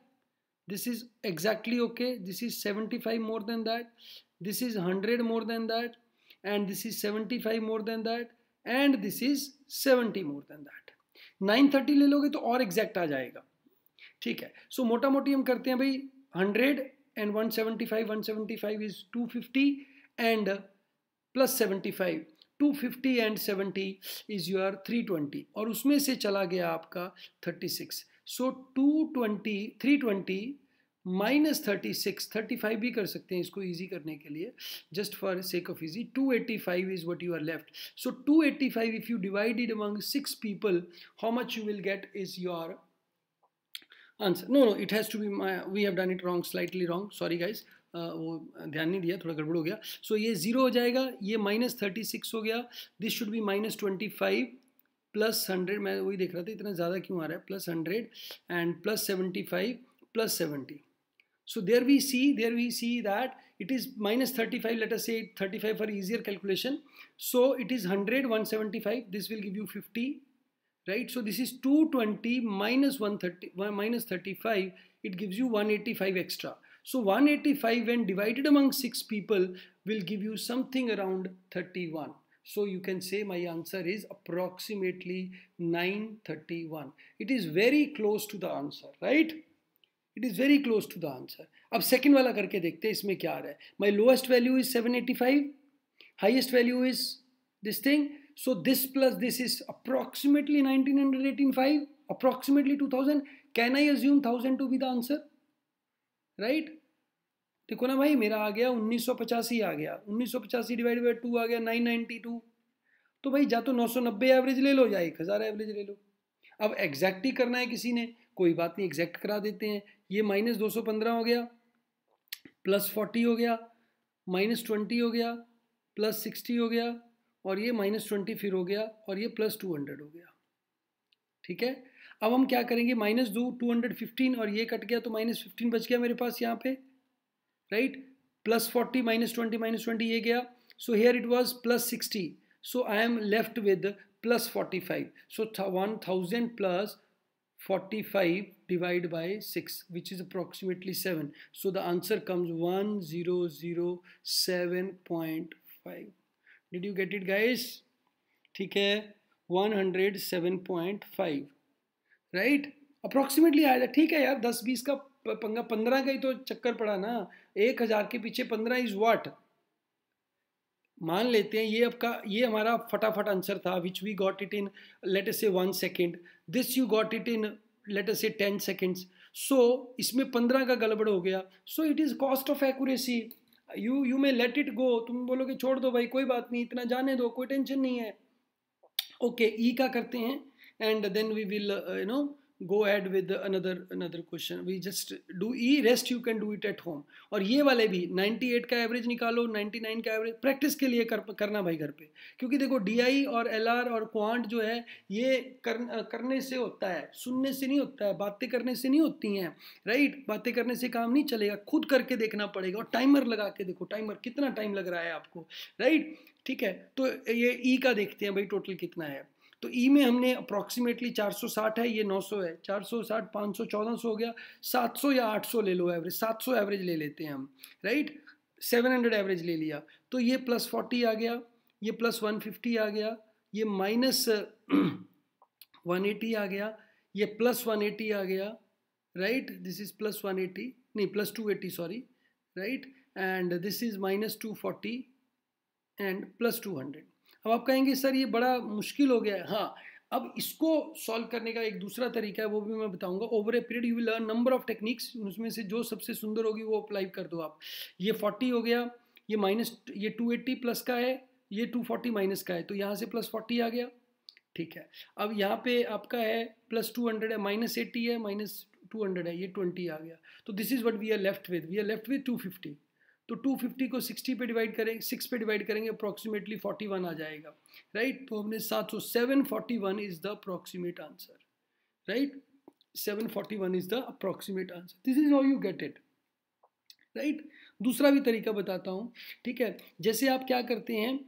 this is exactly okay this is 75 more than that this is 100 more than that and this is 75 more than that and this is 70 more than that 930 ले लोगे तो और exact आ जाएगा ठीक है सो so, मोटा मोटी हम करते हैं भाई 100 and 175 175 is 250 and plus 75 250 and 70 is your 320 और उसमें से चला गया आपका 36 so 220 320 minus 36 35 भी कर सकते easy करने के just for sake of easy 285 is what you are left so 285 if you divide it among six people how much you will get is your answer no no it has to be my we have done it wrong slightly wrong sorry guys वो ध्यान नहीं दिया थोड़ा गड़बड़ हो गया सो so, ये zero हो जाएगा ये माइनस थर्टी सिक्स हो गया this should be minus twenty five plus hundred मैं वही देख रहा था इतना ज़्यादा क्यों आ रहा है plus hundred and plus seventy five plus seventy so there we see there we see that it is minus thirty five let later say thirty five for easier calculation so it is hundred one seventy five this will give you fifty right so this is two twenty minus one thirty minus thirty five it gives you one eighty five extra So 185 when divided among 6 people will give you something around 31. So you can say my answer is approximately 931. It is very close to the answer, right? It is very close to the answer. Now second wala karke dekhte, isme kya hai? My lowest value is 785. Highest value is this thing. So this plus this is approximately 1918.5. Approximately 2000. Can I assume 1000 to be the answer? Right देखो ना भाई मेरा आ गया उन्नीस आ गया उन्नीस divide by two आ गया nine तो भाई या तो 990 एवरेज ले लो या एक हज़ार एवरेज ले लो अब एग्जैक्ट ही करना है किसी ने कोई बात नहीं एग्जैक्ट करा देते हैं ये माइनस दो सौ पंद्रह हो गया प्लस फोर्टी हो गया माइनस ट्वेंटी हो गया प्लस सिक्सटी हो गया और ये माइनस ट्वेंटी फिर हो गया और ये प्लस टू हंड्रेड हो गया ठीक है अब हम क्या करेंगे माइनस दो टू हंड्रेड फिफ्टीन और ये कट गया तो माइनस फिफ्टीन बच गया मेरे पास यहाँ पे right plus forty minus twenty minus twenty ये गया so here it was plus sixty so I am left with plus forty five so one thousand plus forty five divide by six which is approximately seven so the answer comes one zero zero seven point five did you get it guys ठीक है one hundred seven point five right approximately आया ठीक है यार दस बीस का पंगा पंद्रह का ही तो चक्कर पड़ा ना एक हजार के पीछे पंद्रह इज वॉट मान लेते हैं ये आपका ये हमारा फटाफट आंसर था which we got it in let say one second this you got it in let say ten seconds so इसमें पंद्रह का गड़बड़ हो गया so it is cost of accuracy you you may let it go तुम बोलोगे छोड़ दो भाई कोई बात नहीं इतना जाने दो कोई टेंशन नहीं है ओके okay, ई e का करते हैं and then we will uh, you know go ahead with another another question we just do e rest you can do it at home और ये वाले भी 98 का एवरेज निकालो 99 का एवरेज प्रैक्टिस के लिए कर करना भाई घर पे क्योंकि देखो डी और एल और क्वांट जो है ये कर, करने से होता है सुनने से नहीं होता है बातें करने से नहीं होती हैं राइट बातें करने से काम नहीं चलेगा खुद करके देखना पड़ेगा और टाइमर लगा के देखो टाइमर कितना टाइम लग रहा है आपको राइट ठीक है तो ये ई e का देखते हैं भाई टोटल कितना है तो ई में हमने अप्रॉक्सीमेटली 460 है ये 900 है 460 500 1400 हो गया 700 या 800 ले लो एवरेज 700 एवरेज ले लेते हैं हम राइट 700 एवरेज ले लिया तो ये प्लस फोर्टी आ गया ये प्लस वन फिफ्टी आ गया ये माइनस वन एटी आ गया ये प्लस वन एटी आ गया right this is plus one eighty नहीं plus two eighty sorry right and this is minus two forty and plus two hundred अब आप कहेंगे सर ये बड़ा मुश्किल हो गया है हाँ अब इसको सॉल्व करने का एक दूसरा तरीका है वो भी मैं बताऊंगा over a period you will learn number of techniques उसमें से जो सबसे सुंदर होगी वो अप्लाई कर दो आप ये फोर्टी हो गया ये माइनस ये टू एट्टी प्लस का है ये टू फोर्टी माइनस का है तो यहाँ से प्लस फोर्टी आ गया ठीक है अब यहाँ पे आपका है प्लस टू हंड्रेड है माइनस एट्टी है माइनस टू हंड्रेड है ये ट्वेंटी आ गया तो this is what we are left with we are left with two fifty तो 250 को 60 पे डिवाइड करेंगे सिक्स पे डिवाइड करेंगे अप्रोक्सीमेटली 41 आ जाएगा राइट right? तो हमने 700 one is the approximate answer right 741 is the approximate answer this is how you get it right दूसरा भी तरीका बताता हूँ ठीक है जैसे आप क्या करते हैं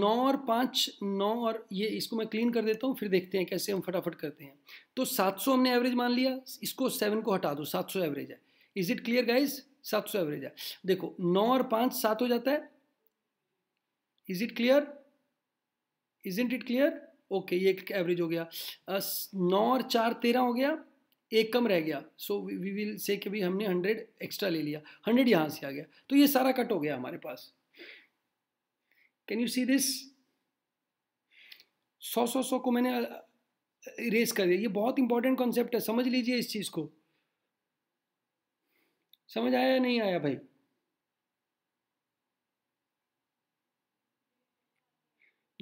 नौ और पाँच नौ और ये इसको मैं क्लीन कर देता हूँ फिर देखते हैं कैसे हम फटाफट करते हैं तो 700 हमने एवरेज मान लिया इसको सेवन को हटा दो 700 एवरेज है इज इट क्लियर गाइज सात सौ एवरेज है देखो नौ और पांच सात हो जाता है is it clear is isn't it clear okay ये एवरेज हो गया नौ और चार तेरह हो गया एक कम रह गया सो वी विल से कि भी हमने हंड्रेड एक्स्ट्रा ले लिया हंड्रेड यहां से आ गया तो ये सारा कट हो गया हमारे पास कैन यू सी दिस सौ सौ सौ को मैंने रेस कर दिया ये बहुत इंपॉर्टेंट कॉन्सेप्ट है समझ लीजिए इस चीज़ को समझ आया नहीं आया भाई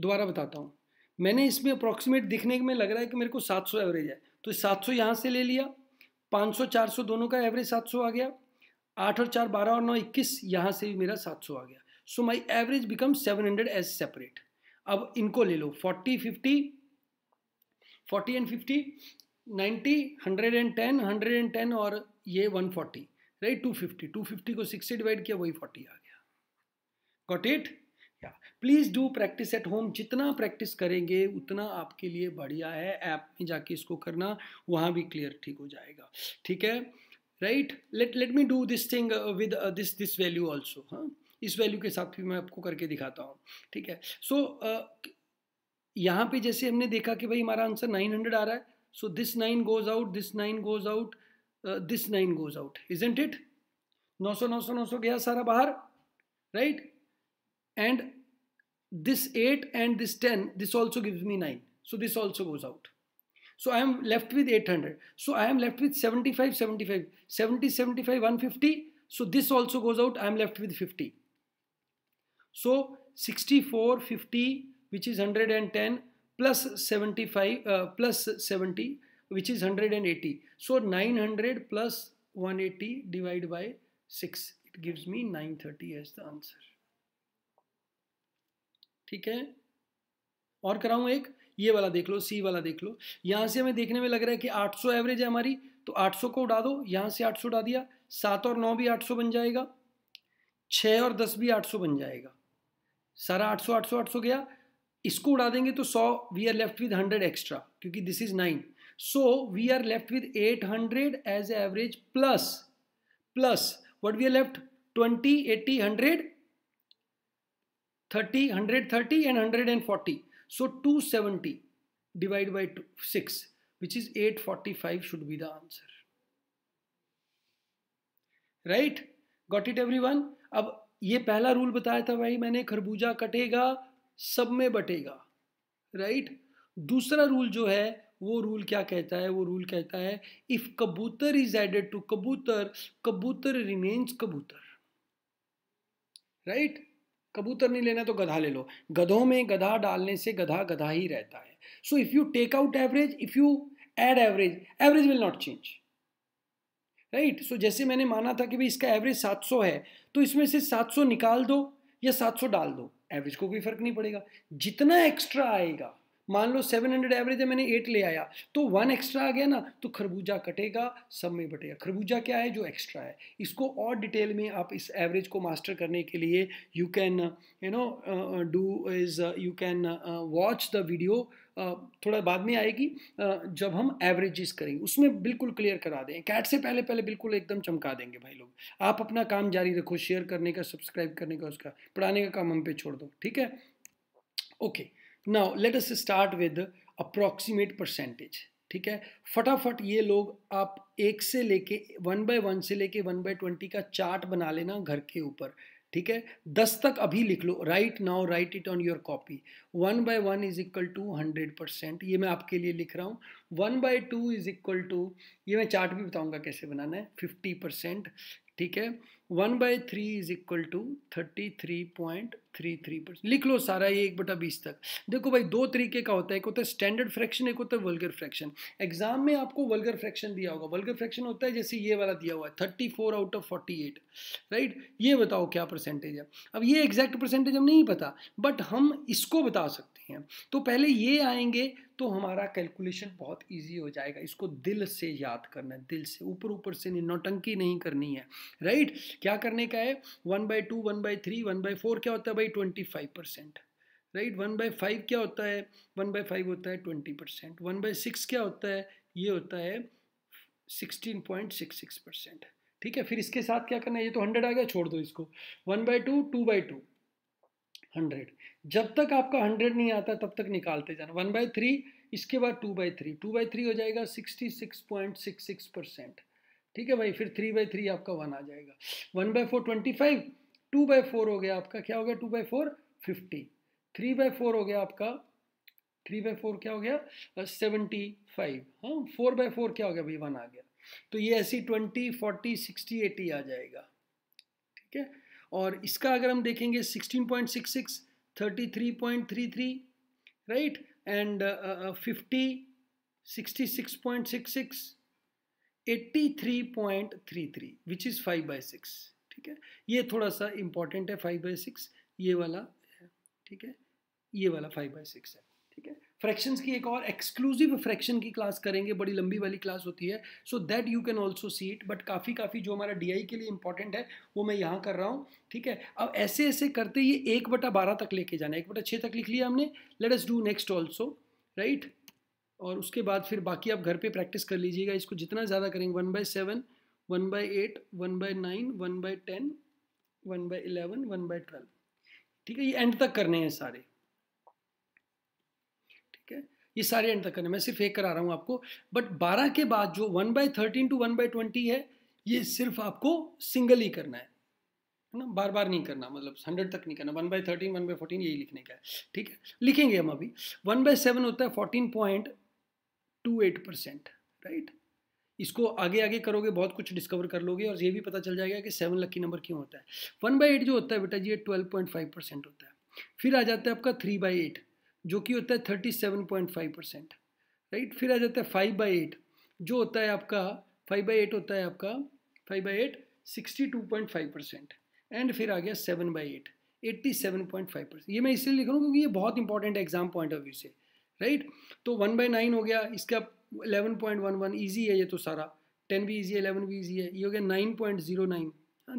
दोबारा बताता हूँ मैंने इसमें अप्रॉक्सीमेट दिखने में लग रहा है कि मेरे को 700 एवरेज है तो 700 सौ यहाँ से ले लिया 500 400 दोनों का एवरेज 700 आ गया आठ और चार बारह और नौ इक्कीस यहाँ से भी मेरा 700 आ गया so my average become 700 hundred as separate अब इनको ले लो 40 50 40 एंड 50 90 110 110 और ये 140 right two fifty two fifty को सिक्स से डिवाइड किया वही फोर्टी आ गया गॉट इट या please do practice at home जितना प्रैक्टिस करेंगे उतना आपके लिए बढ़िया है ऐप में जाके इसको करना वहां भी क्लियर ठीक हो जाएगा ठीक है right let let me do this thing with this this value also हाँ इस वैल्यू के साथ भी मैं आपको करके दिखाता हूँ ठीक है सो so, uh, यहाँ पे जैसे हमने देखा कि भाई हमारा आंसर 900 आ रहा है so this nine goes out this nine goes out Uh, this 9 goes out, isn't it? 900, 900, 900 गया सारा बाहर, right? And this 8 and this 10, this also gives me 9. So this also goes out. So I am left with 800. So I am left with 75, 75, 70, 75, 150. So this also goes out. I am left with 50. So sixty-four fifty, which is 110 plus 75, uh, 70, which is 180. So 900 plus 180 divided by 6. It gives me 930 as the answer. ठीक है और कराऊं एक ये वाला देख लो सी वाला देख लो यहां से हमें देखने में लग रहा है कि 800 एवरेज है हमारी तो 800 को उड़ा दो यहां से 800 उड़ा दिया सात और नौ भी 800 बन जाएगा छः और दस भी 800 बन जाएगा सारा 800 800 800 गया इसको उड़ा देंगे तो 100 we are left with 100 extra क्योंकि this is nine So we are left with 800 as average plus, plus what we are left 20, 80, 100, 30, 130 and 140. So 270 divided by two, 6 which is 845 should be the answer. right got it everyone अब ये पहला rule बताया था भाई मैंने खरबूजा कटेगा सब में बटेगा right? दूसरा rule जो है वो रूल क्या कहता है वो रूल कहता है इफ़ कबूतर इज एडेड टू कबूतर कबूतर रिमेन्स कबूतर राइट कबूतर नहीं लेना तो गधा ले लो गधों में गधा डालने से गधा गधा ही रहता है so if you take out average if you add average average will not change right so जैसे मैंने माना था कि भाई इसका एवरेज 700 है तो इसमें से 700 निकाल दो या 700 डाल दो एवरेज को कोई फर्क नहीं पड़ेगा जितना एक्स्ट्रा आएगा मान लो 700 एवरेज है मैंने 8 ले आया तो वन एक्स्ट्रा आ गया ना तो खरबूजा कटेगा सब में बटेगा खरबूजा क्या है जो एक्स्ट्रा है इसको और डिटेल में आप इस एवरेज को मास्टर करने के लिए you can you know do is you can watch the video थोड़ा बाद में आएगी uh, जब हम एवरेजेस करेंगे उसमें बिल्कुल क्लियर करा दें कैट से पहले पहले बिल्कुल एकदम चमका देंगे भाई लोग आप अपना काम जारी रखो शेयर करने का सब्सक्राइब करने का उसका पढ़ाने का काम हम पे छोड़ दो ठीक है okay okay. Now let us start with approximate percentage ठीक है फटाफट ये लोग आप एक से लेके वन बाय वन से लेके वन बाय ट्वेंटी का चार्ट बना लेना घर के ऊपर ठीक है दस तक अभी लिख लो right now write it on your copy one by one is equal to hundred percent ये मैं आपके लिए लिख रहा हूँ one by two is equal to ये मैं चार्ट भी बताऊँगा कैसे बनाना है फिफ्टी परसेंट ठीक है one by three is equal to thirty three point three three percent लिख लो सारा ये एक बटा बीस तक देखो भाई दो तरीके का होता है एक होता है स्टैंडर्ड फ्रैक्शन एक होता है वल्गर फ्रैक्शन एग्जाम में आपको वल्गर फ्रैक्शन दिया होगा वल्गर फ्रैक्शन होता है जैसे ये वाला दिया हुआ है thirty four out of forty eight right ये बताओ क्या परसेंटेज है अब ये एग्जैक्ट परसेंटेज हम नहीं पता बट हम इसको बता सकते सकते हैं तो पहले ये आएंगे तो हमारा कैलकुलेशन बहुत इजी हो जाएगा इसको दिल से याद करना है दिल से ऊपर ऊपर से नहीं नौटंकी नहीं करनी है राइट क्या करने का है one by two one by three one by four क्या होता है भाई twenty five percent right one by five क्या होता है वन बाई फाइव होता है twenty percent one by six क्या होता है ये होता है sixteen point six six percent ठीक है फिर इसके साथ क्या करना है ये तो हंड्रेड आ गया छोड़ दो इसको one by two two by two hundred जब तक आपका हंड्रेड नहीं आता तब तक निकालते जाना वन बाई थ्री इसके बाद two by three two by three हो जाएगा sixty six point six six percent ठीक है भाई फिर थ्री बाई थ्री आपका वन आ जाएगा one by four twenty five two by four हो गया आपका क्या हो गया two by four fifty three by four हो गया आपका थ्री बाई फोर क्या हो गया सेवेंटी फाइव हाँ फोर बाई फोर क्या हो गया भाई वन आ गया तो ये ऐसी ट्वेंटी फोर्टी सिक्सटी एटी आ जाएगा ठीक है और इसका अगर हम देखेंगे 16.66 33.33 right and fifty sixty six point six six eighty three point three three which is five by six ठीक है ये थोड़ा सा इम्पॉर्टेंट है फाइव बाई सिक्स ये वाला है ठीक है ये वाला फाइव बाई सिक्स है ठीक है फ्रैक्शंस की एक और एक्सक्लूसिव फ्रैक्शन की क्लास करेंगे बड़ी लंबी वाली क्लास होती है so that you can also see it but काफ़ी काफ़ी जो हमारा डी के लिए इंपॉर्टेंट है वो मैं यहाँ कर रहा हूँ ठीक है अब ऐसे ऐसे करते ये एक बटा बारह तक लेके जाना है एक बटा छः तक लिख लिया हमने let's do next also right और उसके बाद फिर बाकी आप घर पर प्रैक्टिस कर लीजिएगा इसको जितना ज़्यादा करेंगे one by seven one by eight one by nine one by ten one by eleven one by twelve ठीक है ये एंड तक करने हैं सारे ये सारे एंड तक करने मैं सिर्फ एक करा रहा हूँ आपको बट बारह के बाद जो one by thirteen to one by twenty है ये सिर्फ आपको सिंगल ही करना है ना बार बार नहीं करना मतलब हंड्रेड तक नहीं करना one by thirteen one by fourteen यही लिखने का है ठीक है लिखेंगे हम अभी वन बाई सेवन होता है fourteen point two eight percent right इसको आगे आगे करोगे बहुत कुछ डिस्कवर कर लोगे और ये भी पता चल जाएगा कि सेवन लकी नंबर क्यों होता है वन बाई एट जो होता है बेटा जी ये ट्वेल्व पॉइंट फाइव परसेंट होता है फिर आ जाता है आपका थ्री बाई एट जो कि होता है thirty seven point five percent right फिर आ जाता है फाइव बाई एट जो होता है आपका फाइव बाई एट होता है आपका five by eight sixty two point five percent and फिर आ गया seven by eight eighty seven point five percent ये मैं इसलिए लिख रहा हूँ क्योंकि ये बहुत इंपॉर्टेंट है एग्जाम पॉइंट ऑफ व्यू से राइट तो वन बाई नाइन हो गया इसका eleven point one one easy है ये तो सारा टेन भी ईजी है एलेवन भी ईजी है ये हो गया नाइन पॉइंट जीरो नाइन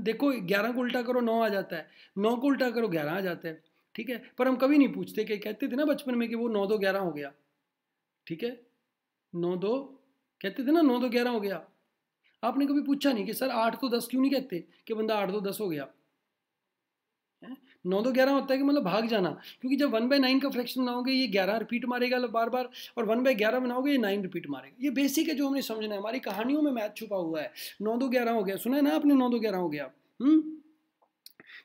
देखो ग्यारह को उल्टा करो नौ आ जाता है नौ को उल्टा करो ग्यारह आ जाता है ठीक है पर हम कभी नहीं पूछते कि कहते थे ना बचपन में कि वो नौ दो ग्यारह हो गया ठीक है नौ दो कहते थे ना नौ दो ग्यारह हो गया आपने कभी पूछा नहीं कि सर आठ दो दस क्यों नहीं कहते कि बंदा आठ दो दस हो गया नौ दो ग्यारह होता है कि मतलब भाग जाना क्योंकि जब वन बाय नाइन का फ्रैक्शन बनाओगे ये ग्यारह रिपीट मारेगा बार बार और वन बाय ग्यारह बनाओगे ये नाइन रिपीट मारेगा ये बेसिक है जो हमने समझना है हमारी कहानियों में मैथ छुपा हुआ है नौ दो ग्यारह हो गया सुना है ना आपने नौ दो ग्यारह हो गया हम्म?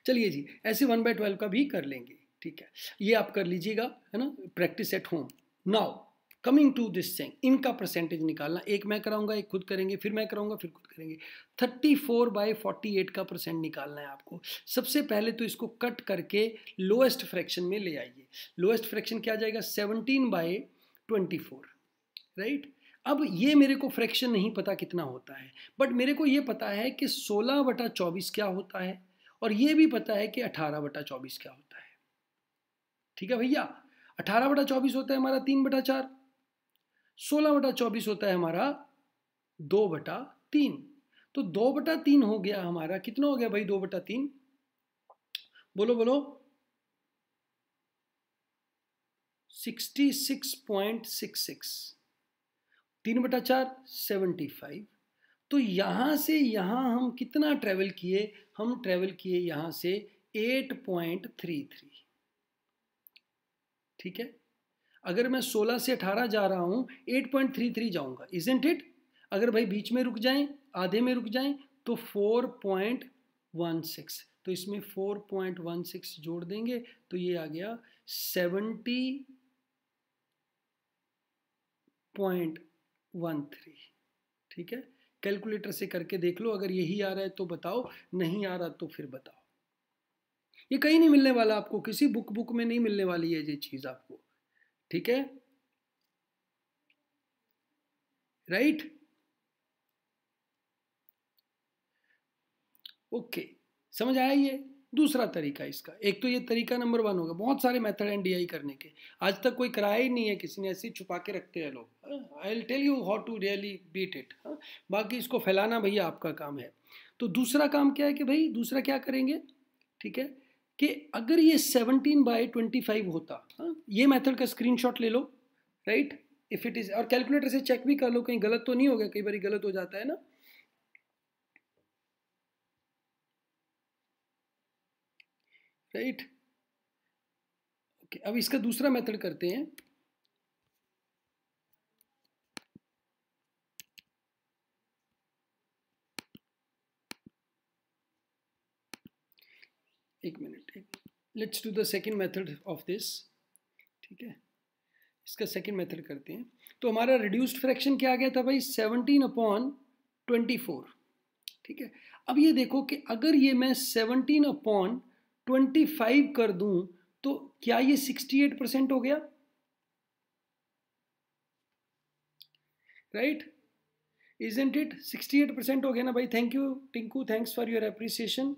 चलिए जी ऐसे वन बाय ट्वेल्व का भी कर लेंगे ठीक है ये आप कर लीजिएगा है ना practice at home now coming to this thing इनका परसेंटेज निकालना एक मैं कराऊंगा एक खुद करेंगे फिर मैं कराऊंगा फिर खुद करेंगे 34 फोर बाई फोर्टी एट का परसेंट निकालना है आपको सबसे पहले तो इसको कट करके लोएस्ट फ्रैक्शन में ले आइए लोएस्ट फ्रैक्शन क्या जाएगा 17 बाई ट्वेंटी फोर राइट अब ये मेरे को फ्रैक्शन नहीं पता कितना होता है बट मेरे को ये पता है कि सोलह बटा चौबीस क्या होता है और ये भी पता है कि अठारह बटा चौबीस क्या होता है ठीक है भैया अठारह बटा चौबीस होता है हमारा तीन बटा चार सोलह बटा चौबीस होता है हमारा दो बटा तीन तो दो बटा तीन हो गया हमारा कितना हो गया भाई दो बटा तीन बोलो बोलो sixty six point six six तीन बटा चार सेवेंटी फाइव तो यहां से यहां हम कितना ट्रेवल किए हम ट्रेवल किए यहां से एट पॉइंट थ्री थ्री ठीक है अगर मैं 16 से 18 जा रहा हूँ 8.33 जाऊँगा इजेंट इट अगर भाई बीच में रुक जाएं आधे में रुक जाएं तो 4.16 तो इसमें 4.16 जोड़ देंगे तो ये आ गया 70.13 ठीक है कैलकुलेटर से करके देख लो अगर यही आ रहा है तो बताओ नहीं आ रहा तो फिर बताओ ये कहीं नहीं मिलने वाला आपको किसी बुक बुक में नहीं मिलने वाली है ये चीज़ आपको ठीक है राइट ओके समझ आया ये दूसरा तरीका इसका एक तो ये तरीका नंबर वन होगा बहुत सारे मेथड एंड डी करने के आज तक कोई कराया ही नहीं है किसी ने ऐसे छुपा के रखते हैं लोग I will tell you how to really beat it बाकी इसको फैलाना भैया आपका काम है तो दूसरा काम क्या है कि भाई दूसरा क्या करेंगे ठीक है कि अगर ये 17 बाय 25 होता हाँ ये मेथड का स्क्रीनशॉट ले लो राइट इफ इट इज़ और कैलकुलेटर से चेक भी कर लो कहीं गलत तो नहीं हो गया कई बार गलत हो जाता है ना राइट right? ओके okay, अब इसका दूसरा मेथड करते हैं एक minute let's do the second method of this ठीक है इसका सेकेंड मेथड करते हैं तो हमारा रिड्यूस्ड फ्रैक्शन क्या आ गया था भाई सेवनटीन अपॉन ट्वेंटी फोर ठीक है अब ये देखो कि अगर ये मैं सेवनटीन अपॉन ट्वेंटी फाइव कर दूं तो क्या ये सिक्सटी एट परसेंट हो गया right isn't it sixty eight percent हो गया ना भाई thank you Tinku thanks for your appreciation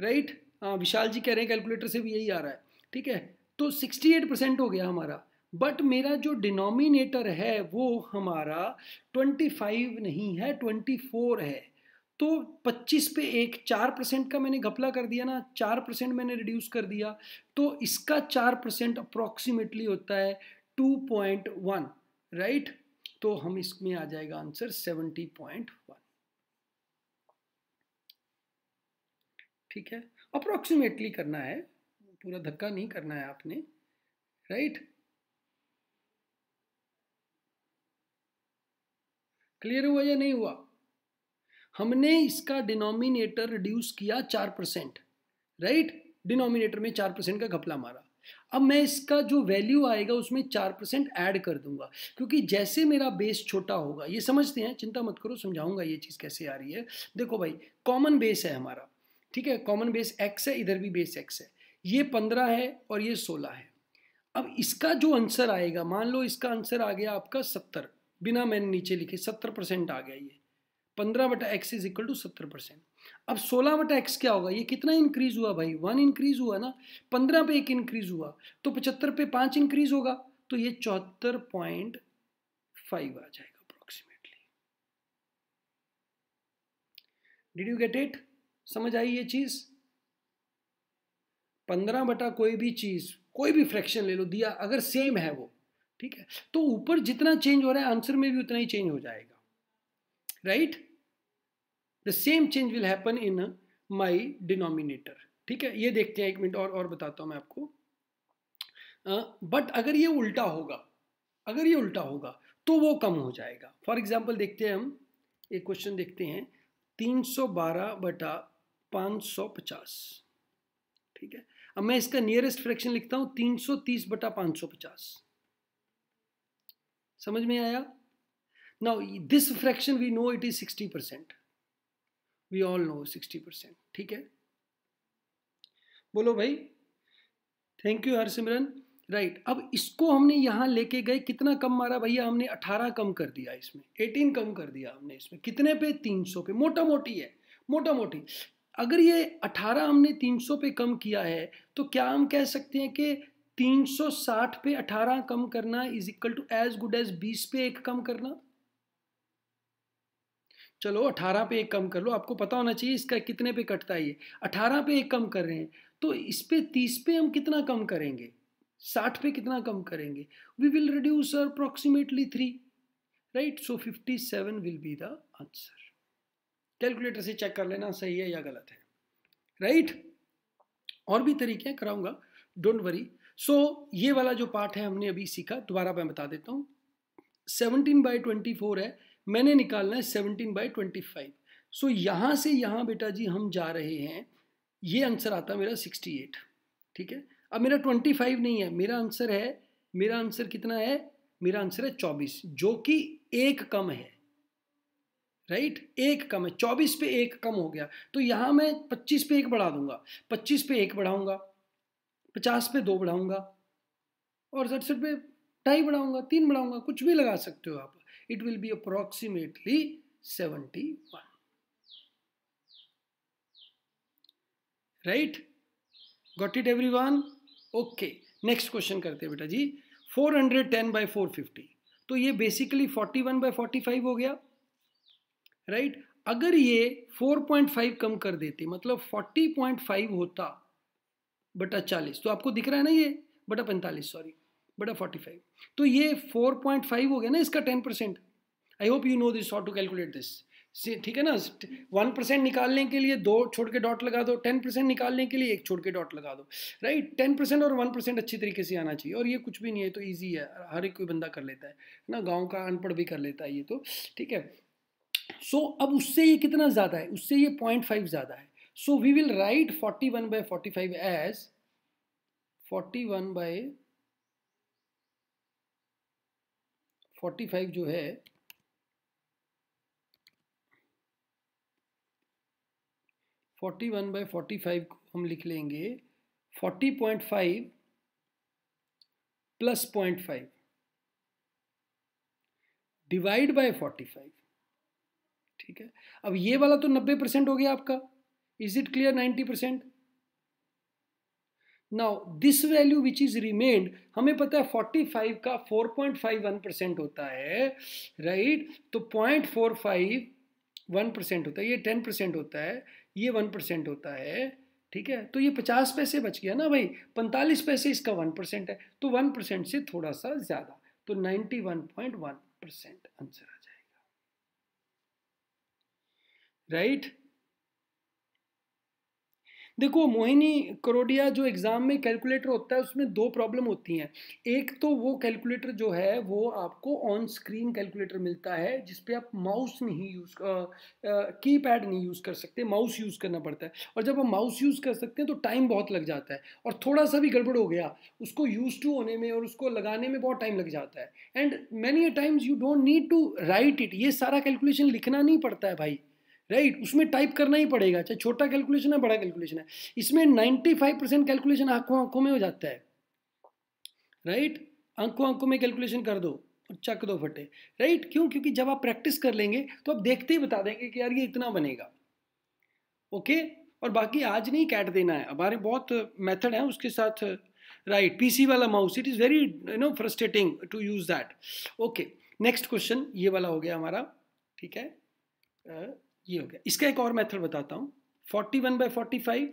right हाँ, विशाल जी कह रहे हैं कैलकुलेटर से भी यही आ रहा है ठीक है तो 68 परसेंट हो गया हमारा बट मेरा जो डिनोमिनेटर है वो हमारा 25 नहीं है 24 है तो 25 पे एक चार परसेंट का मैंने घपला कर दिया ना चार परसेंट मैंने रिड्यूस कर दिया तो इसका चार परसेंट अप्रॉक्सीमेटली होता है 2.1 राइट तो हम इसमें आ जाएगा आंसर 70.1 ठीक है अप्रोक्सीमेटली करना है पूरा धक्का नहीं करना है आपने राइट क्लियर हुआ या नहीं हुआ हमने इसका डिनोमिनेटर रिड्यूस किया चार परसेंट राइट डिनोमिनेटर में चार परसेंट का घपला मारा अब मैं इसका जो वैल्यू आएगा उसमें चार परसेंट एड कर दूंगा क्योंकि जैसे मेरा बेस छोटा होगा ये समझते हैं चिंता मत करो समझाऊंगा ये चीज़ कैसे आ रही है देखो भाई कॉमन बेस है हमारा ठीक है कॉमन बेस एक्स है इधर भी बेस एक्स है ये पंद्रह है और ये सोलह है अब इसका जो आंसर आएगा मान लो इसका आंसर आ गया आपका सत्तर बिना मैंने नीचे लिखे सत्तर परसेंट आ गया ये पंद्रह बटा एक्स इज इक्वल टू सत्तर परसेंट अब सोलह बटा एक्स क्या होगा ये कितना इंक्रीज हुआ भाई वन इंक्रीज हुआ ना पंद्रह पे एक इंक्रीज हुआ तो पचहत्तर पे पाँच इंक्रीज होगा तो ये चौहत्तर पॉइंट फाइव आ जाएगा approximately did you get it समझ आई ये चीज पंद्रह बटा कोई भी चीज कोई भी फ्रैक्शन ले लो दिया अगर सेम है वो ठीक है तो ऊपर जितना चेंज हो रहा है आंसर में भी उतना ही चेंज हो जाएगा right the same change will happen in my denominator ठीक है ये देखते हैं एक मिनट और और बताता हूं मैं आपको बट uh, अगर ये उल्टा होगा अगर ये उल्टा होगा तो वो कम हो जाएगा फॉर एग्जाम्पल देखते हैं हम एक क्वेश्चन देखते हैं 312 बटा पाँच सौ पचास ठीक है अब मैं इसका नियरेस्ट फ्रैक्शन लिखता हूं तीन सौ तीस बटा पाँच सौ पचास समझ में आया now this fraction we know it is sixty percent we all know sixty percent ठीक है बोलो भाई थैंक यू हरसिमरन राइट अब इसको हमने यहाँ लेके गए कितना कम मारा भैया हमने 18 कम कर दिया इसमें 18 कम कर दिया हमने इसमें कितने पे 300 पे मोटा मोटी है मोटा मोटी अगर ये 18 हमने 300 पे कम किया है तो क्या हम कह सकते हैं कि 360 पे 18 कम करना is equal to as good as 20 पे एक कम करना चलो 18 पे एक कम कर लो आपको पता होना चाहिए इसका कितने पे कटता है ये 18 पे एक कम कर रहे हैं तो इस पे 30 पे हम कितना कम करेंगे 60 पे कितना कम करेंगे we will reduce approximately three right so 57 will be the answer calculator से चेक कर लेना सही है या गलत है राइट right? और भी तरीके कराऊंगा डोंट वरी सो ये वाला जो पार्ट है हमने अभी सीखा दोबारा मैं बता देता हूँ सेवनटीन बाई ट्वेंटी फोर है मैंने निकालना है seventeen by twenty five so यहाँ से यहाँ बेटा जी हम जा रहे हैं ये आंसर आता मेरा सिक्सटी एट ठीक है अब मेरा ट्वेंटी फाइव नहीं है मेरा आंसर है मेरा आंसर कितना है मेरा आंसर है चौबीस जो कि एक कम है राइट एक कम है चौबीस पे एक कम हो गया तो यहाँ मैं पच्चीस पे एक बढ़ा दूंगा पच्चीस पे एक बढ़ाऊंगा पचास पे दो बढ़ाऊंगा और सड़सठ पे ढाई बढ़ाऊंगा तीन बढ़ाऊंगा कुछ भी लगा सकते हो आप it will be approximately seventy one right got it everyone okay next question करते हैं बेटा जी four hundred ten by four fifty तो ये basically forty one by forty five हो गया राइट अगर ये 4.5 कम कर देते मतलब 40.5 होता बटा 40 तो आपको दिख रहा है ना ये बटा 45 सॉरी बटा 45 तो ये 4.5 हो गया ना इसका 10 percent I hope you know this how to calculate this ठीक है ना वन परसेंट निकालने के लिए दो छोड़ के डॉट लगा दो टेन परसेंट निकालने के लिए एक छोड़ के डॉट लगा दो राइट टेन परसेंट और वन परसेंट अच्छी तरीके से आना चाहिए और ये कुछ भी नहीं है तो ईजी है हर एक कोई बंदा कर लेता है ना गाँव का अनपढ़ भी कर लेता है ये तो ठीक है सो so, अब उससे ये कितना ज़्यादा है उससे ये पॉइंट फाइव ज़्यादा है so we will write forty one by forty five as forty one by forty five जो है forty one by forty five को हम लिख लेंगे forty point five plus point five divide by forty five ठीक है अब ये वाला तो नब्बे परसेंट हो गया आपका is it clear ninety percent now this value which is remained हमें पता है फोर्टी फाइव का four point five one percent होता है राइट right? तो point four five one percent होता है ये टेन परसेंट होता है ये वन परसेंट होता है ठीक है तो ये पचास पैसे बच गया ना भाई पैंतालीस पैसे इसका वन परसेंट है तो वन परसेंट से थोड़ा सा ज़्यादा तो ninety one point one percent answer right देखो मोहिनी करोडिया जो एग्ज़ाम में कैलकुलेटर होता है उसमें दो प्रॉब्लम होती हैं एक तो वो कैलकुलेटर जो है वो आपको ऑन स्क्रीन कैलकुलेटर मिलता है जिसपे आप माउस नहीं यूज़ की पैड नहीं यूज़ कर सकते माउस यूज़ करना पड़ता है और जब हम माउस यूज़ कर सकते हैं तो टाइम बहुत लग जाता है और थोड़ा सा भी गड़बड़ हो गया उसको यूज़ टू होने में और उसको लगाने में बहुत टाइम लग जाता है and many a times you don't need to write it ये सारा कैलकुलेशन लिखना नहीं पड़ता है भाई राइट right? उसमें टाइप करना ही पड़ेगा चाहे छोटा कैलकुलेशन है बड़ा कैलकुलेशन है इसमें 95 परसेंट कैलकुलेशन आंखों आंखों में हो जाता है राइट right? आंखों आंखों में कैलकुलेशन कर दो और चक दो फटे राइट right? क्यों क्योंकि जब आप प्रैक्टिस कर लेंगे तो आप देखते ही बता देंगे कि यार ये इतना बनेगा ओके okay? और बाकी आज नहीं कैट देना है हमारे बहुत मेथड है उसके साथ राइट पीसी वाला mouse it is very you know frustrating to use that okay next question ये वाला हो गया हमारा ठीक है uh, ये हो गया इसका एक और मेथड बताता हूँ forty one by forty five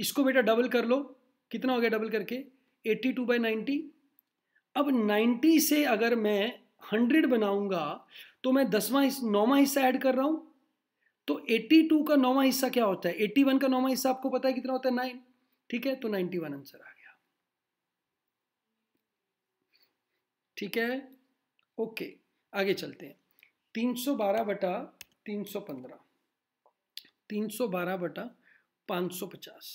इसको बेटा डबल कर लो कितना हो गया डबल करके एट्टी टू बाई नाइन्टी अब नाइन्टी से अगर मैं हंड्रेड बनाऊंगा तो मैं दसवां हिस, नौवा हिस्सा ऐड कर रहा हूँ तो एट्टी टू का नौवा हिस्सा क्या होता है एट्टी वन का नौवा हिस्सा आपको पता है कितना होता है नाइन ठीक है तो नाइन्टी वन आंसर आ गया ठीक है ओके आगे चलते हैं तीन सौ बारह बटा तीन सौ बारह बटा पाँच सौ पचास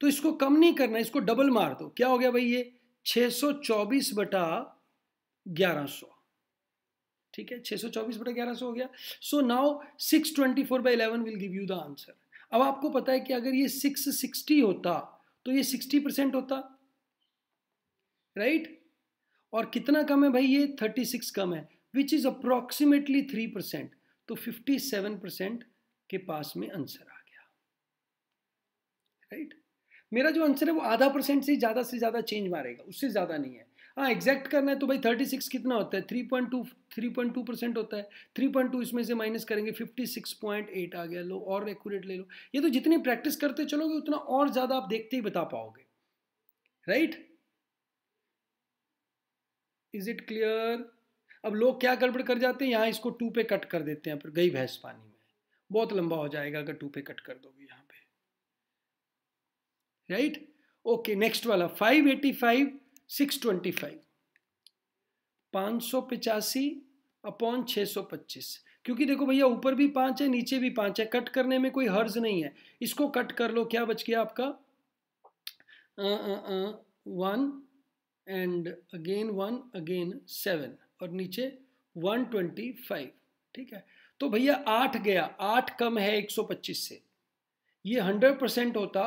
तो इसको कम नहीं करना इसको डबल मार दो क्या हो गया भाई ये छः सौ चौबीस बटा ग्यारह सौ ठीक है 624 बटा 1100 हो गया so now 624 by eleven will give you the answer अब आपको पता है कि अगर ये 660 होता तो ये 60 परसेंट होता राइट right? और कितना कम है भाई ये 36 कम है which is approximately three percent तो 57 परसेंट के पास में आंसर आ गया राइट मेरा जो आंसर है वो आधा परसेंट से ज़्यादा से ज़्यादा चेंज मारेगा उससे ज़्यादा नहीं है हाँ एग्जैक्ट करना है तो भाई थर्टी सिक्स कितना होता है three point two three point two percent होता है थ्री पॉइंट टू इसमें से माइनस करेंगे फिफ्टी सिक्स पॉइंट एट आ गया लो और एक्यूरेट ले लो ये तो जितनी प्रैक्टिस करते चलोगे उतना और ज़्यादा आप देखते ही बता पाओगे राइट इज इट क्लियर अब लोग क्या गड़बड़ कर जाते हैं यहाँ इसको टू पे कट कर देते हैं पर गई भैंस पानी में बहुत लंबा हो जाएगा अगर टू पे कट कर दोगे यहाँ पे राइट ओके नेक्स्ट वाला five eighty five six twenty five पाँच सौ पिचासी अपॉन छः सौ पच्चीस क्योंकि देखो भैया ऊपर भी पाँच है नीचे भी पाँच है कट करने में कोई हर्ज नहीं है इसको कट कर लो क्या बच गया आपका one and again one again seven और नीचे 125 ठीक है तो भैया आठ गया आठ कम है 125 से ये 100 परसेंट होता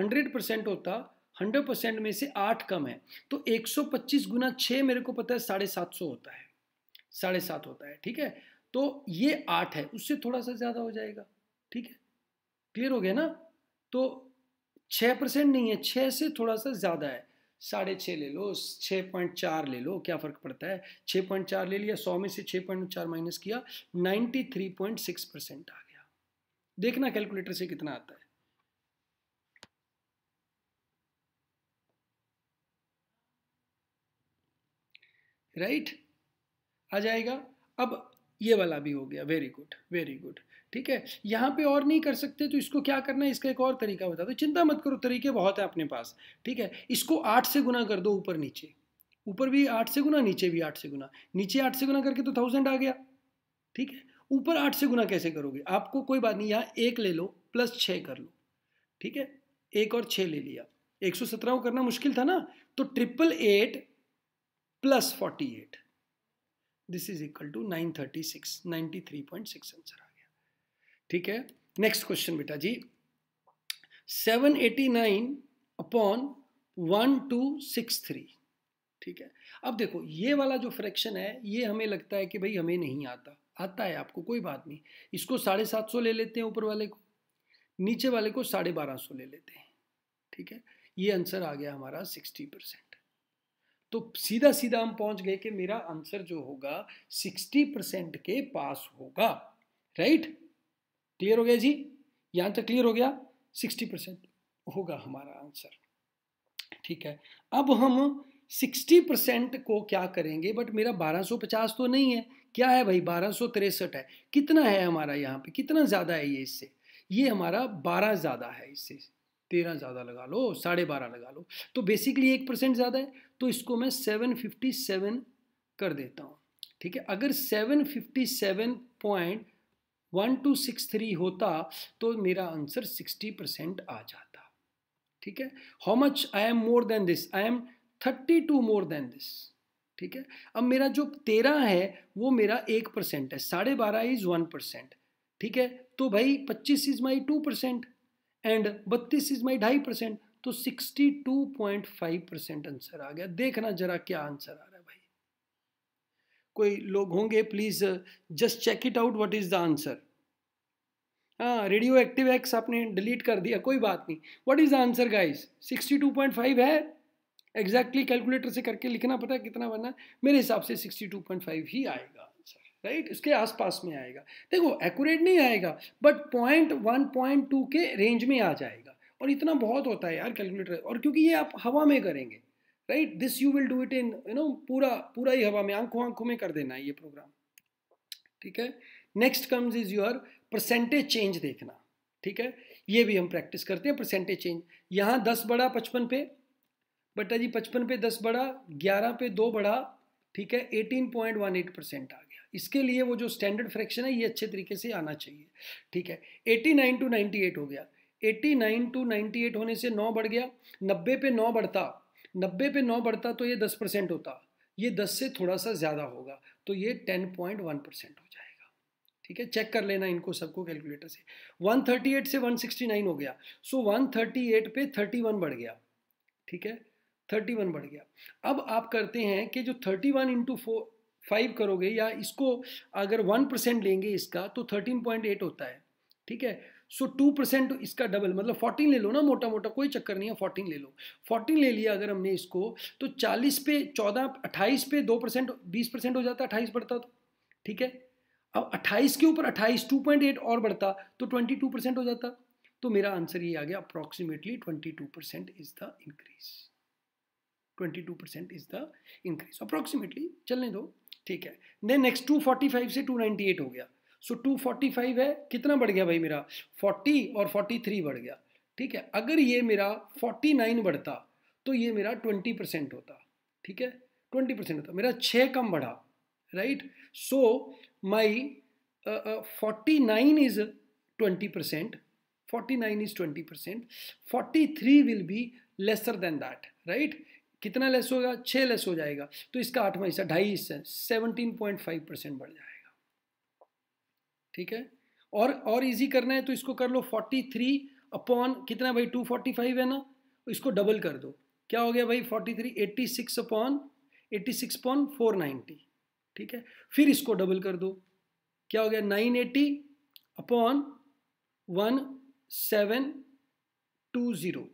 100 परसेंट होता 100 परसेंट में से आठ कम है तो 125 गुना छः मेरे को पता है साढ़े सात सौ होता है साढ़े सात होता है ठीक है तो ये आठ है उससे थोड़ा सा ज़्यादा हो जाएगा ठीक है क्लियर हो गया ना तो छः परसेंट नहीं है छः से थोड़ा सा ज़्यादा है साढ़े छः ले लो छः पॉइंट चार ले लो क्या फ़र्क पड़ता है छः पॉइंट चार ले लिया सौ में से छः पॉइंट चार माइनस किया ninety three point six percent आ गया देखना कैलकुलेटर से कितना आता है राइट right? आ जाएगा अब ये वाला भी हो गया वेरी गुड वेरी गुड ठीक है यहाँ पे और नहीं कर सकते तो इसको क्या करना है इसका एक और तरीका बता दो चिंता मत करो तरीके बहुत है अपने पास ठीक है इसको आठ से गुना कर दो ऊपर नीचे ऊपर भी आठ से गुना नीचे भी आठ से गुना नीचे आठ से गुना करके तो थाउजेंड आ गया ठीक है ऊपर आठ से गुना कैसे करोगे आपको कोई बात नहीं यहाँ एक ले लो प्लस छः कर लो ठीक है एक और छः ले लिया एक सौ सत्रह को करना मुश्किल था ना तो triple eight plus forty eight this is equal to nine thirty six ninety three point six answer आया ठीक है नेक्स्ट क्वेश्चन बेटा जी 789 अपॉन 1263 ठीक है अब देखो ये वाला जो फ्रैक्शन है ये हमें लगता है कि भाई हमें नहीं आता आता है आपको कोई बात नहीं इसको साढ़े सात सौ ले लेते हैं ऊपर वाले को नीचे वाले को साढ़े बारह सौ ले लेते हैं ठीक है ये आंसर आ गया हमारा सिक्सटी परसेंट तो सीधा सीधा हम पहुंच गए कि मेरा आंसर जो होगा सिक्सटी परसेंट के पास होगा राइट क्लियर हो गया जी यहाँ तक क्लियर हो गया सिक्सटी परसेंट होगा हमारा आंसर ठीक है अब हम सिक्सटी परसेंट को क्या करेंगे बट मेरा बारह सौ पचास तो नहीं है क्या है भाई बारह सौ तिरसठ है कितना है हमारा यहाँ पे कितना ज़्यादा है ये इससे ये हमारा बारह ज़्यादा है इससे तेरह ज़्यादा लगा लो साढ़े बारह लगा लो तो बेसिकली एक परसेंट ज़्यादा है तो इसको मैं सेवन फिफ्टी सेवन कर देता हूँ ठीक है अगर seven fifty seven point one two six three होता तो मेरा आंसर सिक्सटी परसेंट आ जाता ठीक है how much I am more than this I am thirty two more than this ठीक है अब मेरा जो तेरह है वो मेरा एक परसेंट है साढ़े बारह इज वन परसेंट ठीक है तो भाई पच्चीस is my two percent and बत्तीस इज माई ढाई परसेंट तो sixty two point five percent answer आ गया देखना जरा क्या आंसर आ गया कोई लोग होंगे please just check it out what is the answer हाँ रेडियो एक्टिव एक्स आपने डिलीट कर दिया कोई बात नहीं what is the answer guys 62.5 है एग्जैक्टली exactly कैलकुलेटर से करके लिखना पता है कितना बनना मेरे हिसाब से 62.5 ही आएगा आंसर राइट इसके आसपास में आएगा देखो एक्यूरेट नहीं आएगा but point one point two के रेंज में आ जाएगा और इतना बहुत होता है यार कैलकुलेटर और क्योंकि ये आप हवा में करेंगे right this you will do it in you know पूरा पूरा ही हवा में आंखों आंखों में कर देना है ये प्रोग्राम ठीक है next comes is your percentage change देखना ठीक है ये भी हम प्रैक्टिस करते हैं परसेंटेज चेंज यहाँ दस बड़ा पचपन पे बटा जी पचपन पे दस बड़ा ग्यारह पे दो बड़ा ठीक है eighteen point one eight percent आ गया इसके लिए वो जो स्टैंडर्ड फ्रैक्शन है ये अच्छे तरीके से आना चाहिए ठीक है eighty nine to ninety eight हो गया eighty nine to ninety eight होने से नौ बढ़ गया नब्बे पे नौ बढ़ता नब्बे पे नौ बढ़ता तो ये दस परसेंट होता ये दस से थोड़ा सा ज़्यादा होगा तो ये टेन पॉइंट वन परसेंट हो जाएगा ठीक है चेक कर लेना इनको सबको कैलकुलेटर से वन थर्टी एट से वन सिक्सटी नाइन हो गया सो वन थर्टी एट पे थर्टी वन बढ़ गया ठीक है थर्टी वन बढ़ गया अब आप करते हैं कि जो thirty one into four five करोगे या इसको अगर वन परसेंट लेंगे इसका तो थर्टीन पॉइंट एट होता है ठीक है सो टू परसेंट इसका डबल मतलब फोर्टीन ले लो ना मोटा मोटा कोई चक्कर नहीं है फोर्टीन ले लो फोर्टीन ले लिया अगर हमने इसको तो चालीस पे चौदह अट्ठाईस पे दो परसेंट बीस परसेंट हो जाता अट्ठाईस बढ़ता तो ठीक है अब अट्ठाईस के ऊपर अट्ठाईस टू पॉइंट एट और बढ़ता तो ट्वेंटी टू परसेंट हो जाता तो मेरा आंसर ये आ गया approximately twenty two percent is the increase twenty two percent is the increase approximately चलने दो ठीक है then next two forty five से टू नाइन्टी एट हो गया सो टू फोर्टी फाइव है कितना बढ़ गया भाई मेरा फोर्टी और फोर्टी थ्री बढ़ गया ठीक है अगर ये मेरा फोर्टी नाइन बढ़ता तो ये मेरा ट्वेंटी परसेंट होता ठीक है ट्वेंटी परसेंट होता मेरा छः कम बढ़ा right so my forty nine is twenty percent forty nine is twenty percent forty three will be lesser than that right कितना लेस होगा छः लेस हो जाएगा तो इसका आठवां हिस्सा ढाई हिस्सा सेवनटीन पॉइंट फाइव परसेंट बढ़ जाएगा ठीक है और और इजी करना है तो इसको कर लो फोर्टी थ्री अपॉन कितना भाई टू फोर्टी फाइव है ना इसको डबल कर दो क्या हो गया भाई forty three eighty six upon eighty six upon four ninety ठीक है फिर इसको डबल कर दो क्या हो गया nine eighty upon one seven two zero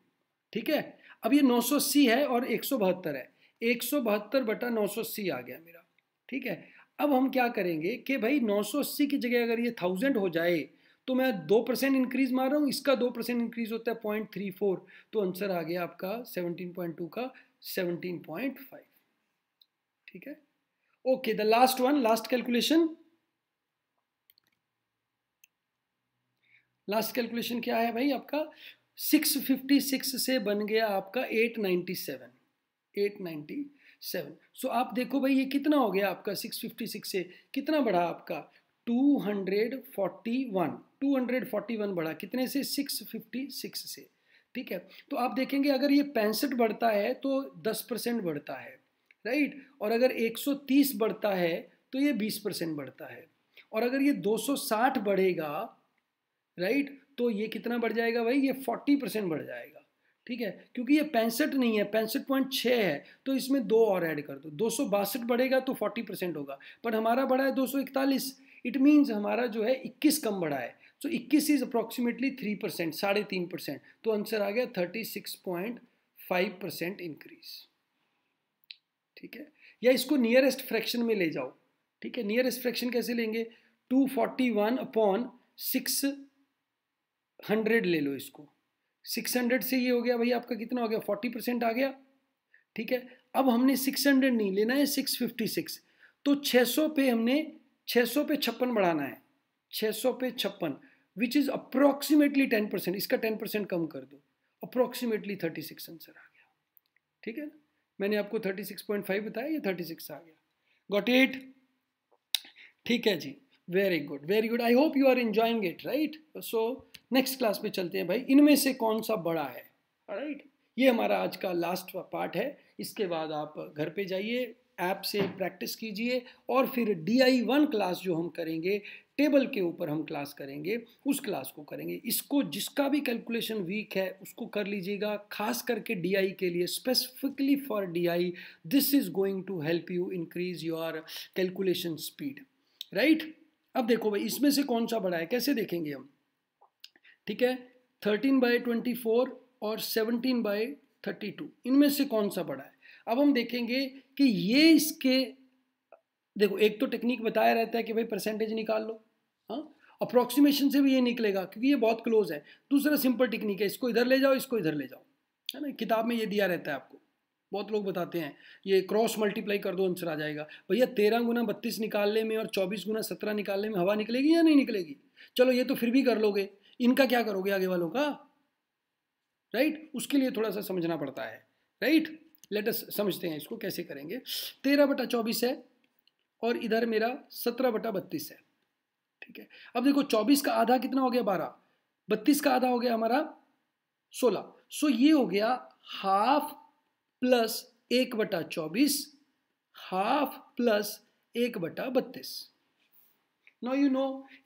ठीक है अब ये नौ सौ अस्सी है और एक सौ बहत्तर है एक सौ बहत्तर बटा नौ सौ अस्सी आ गया मेरा ठीक है अब हम क्या करेंगे कि भाई 980 की जगह अगर ये थाउजेंड हो जाए तो मैं दो परसेंट इंक्रीज मार रहा हूँ इसका दो परसेंट इंक्रीज होता है पॉइंट थ्री फोर तो आंसर आ गया आपका सेवनटीन पॉइंट टू का सेवनटीन पॉइंट फाइव ठीक है okay the last one last calculation last calculation क्या है भाई आपका 656 से बन गया आपका 897 897 सेवन सो आप देखो भाई ये कितना हो गया आपका सिक्स फिफ्टी सिक्स से कितना बढ़ा आपका two hundred forty one two hundred forty one बढ़ा कितने से सिक्स फिफ्टी सिक्स से ठीक है तो आप देखेंगे अगर ये पैंसठ बढ़ता है तो दस परसेंट बढ़ता है राइट और अगर एक सौ तीस बढ़ता है तो ये बीस परसेंट बढ़ता है और अगर ये दो सौ साठ बढ़ेगा राइट तो ये कितना बढ़ जाएगा भाई ये फोर्टी परसेंट बढ़ जाएगा ठीक है क्योंकि ये पैंसठ नहीं है पैंसठ पॉइंट छः है तो इसमें दो और ऐड कर दो दो सौ बासठ बढ़ेगा तो फोर्टी परसेंट होगा पर हमारा बढ़ा है दो सौ इकतालीस इट मीन्स हमारा जो है इक्कीस कम बढ़ा है सो तो इक्कीस इज़ अप्रॉक्सीमेटली थ्री परसेंट साढ़े तीन परसेंट तो आंसर आ गया thirty six point five percent increase ठीक है या इसको नियरेस्ट फ्रैक्शन में ले जाओ ठीक है नियरेस्ट फ्रैक्शन कैसे लेंगे two forty one upon six hundred ले लो इसको सिक्स हंड्रेड से ये हो गया भाई आपका कितना हो गया फोर्टी परसेंट आ गया ठीक है अब हमने सिक्स हंड्रेड नहीं लेना है सिक्स फिफ्टी सिक्स तो छः सौ पे हमने छः सौ पे छप्पन बढ़ाना है छः सौ पे छप्पन which is approximately ten percent इसका टेन परसेंट कम कर दो अप्रोक्सीमेटली थर्टी सिक्स आंसर आ गया ठीक है ना मैंने आपको थर्टी सिक्स पॉइंट फाइव बताया ये थर्टी सिक्स आ गया गॉट एट ठीक है जी very good very good I hope you are enjoying it right so next class पे चलते हैं भाई इनमें से कौन सा बड़ा है राइट right? ये हमारा आज का लास्ट पार्ट है इसके बाद आप घर पे जाइए ऐप से प्रैक्टिस कीजिए और फिर डी आई वन क्लास जो हम करेंगे टेबल के ऊपर हम क्लास करेंगे उस क्लास को करेंगे इसको जिसका भी कैलकुलेशन वीक है उसको कर लीजिएगा खास करके डीआई के लिए specifically for DI this is going to help you increase your calculation speed right अब देखो भाई इसमें से कौन सा बड़ा है कैसे देखेंगे हम ठीक है थर्टीन बाई ट्वेंटी फोर और सेवनटीन बाई थर्टी टू इनमें से कौन सा बड़ा है अब हम देखेंगे कि ये इसके देखो एक तो टेक्निक बताया रहता है कि भाई परसेंटेज निकाल लो हाँ अप्रोक्सीमेशन से भी ये निकलेगा क्योंकि ये बहुत क्लोज है दूसरा सिंपल टेक्निक है इसको इधर ले जाओ इसको इधर ले जाओ है ना किताब में ये दिया रहता है आपको बहुत लोग बताते हैं ये क्रॉस मल्टीप्लाई कर दो आंसर आ जाएगा भैया तेरह गुना बत्तीस निकालने में और चौबीस गुना सत्रह निकालने में हवा निकलेगी या नहीं निकलेगी चलो ये तो फिर भी कर लोगे इनका क्या करोगे आगे वालों का राइट उसके लिए थोड़ा सा समझना पड़ता है राइट लेटस समझते हैं इसको कैसे करेंगे तेरह बटा चौबीस है और इधर मेरा सत्रह बटा बत्तीस है ठीक है अब देखो चौबीस का आधा कितना हो गया बारह बत्तीस का आधा हो गया हमारा सोलह सो ये हो गया हाफ प्लस एक बटा चौबीस हाफ प्लस एक बटा बत्तीस नो यू नो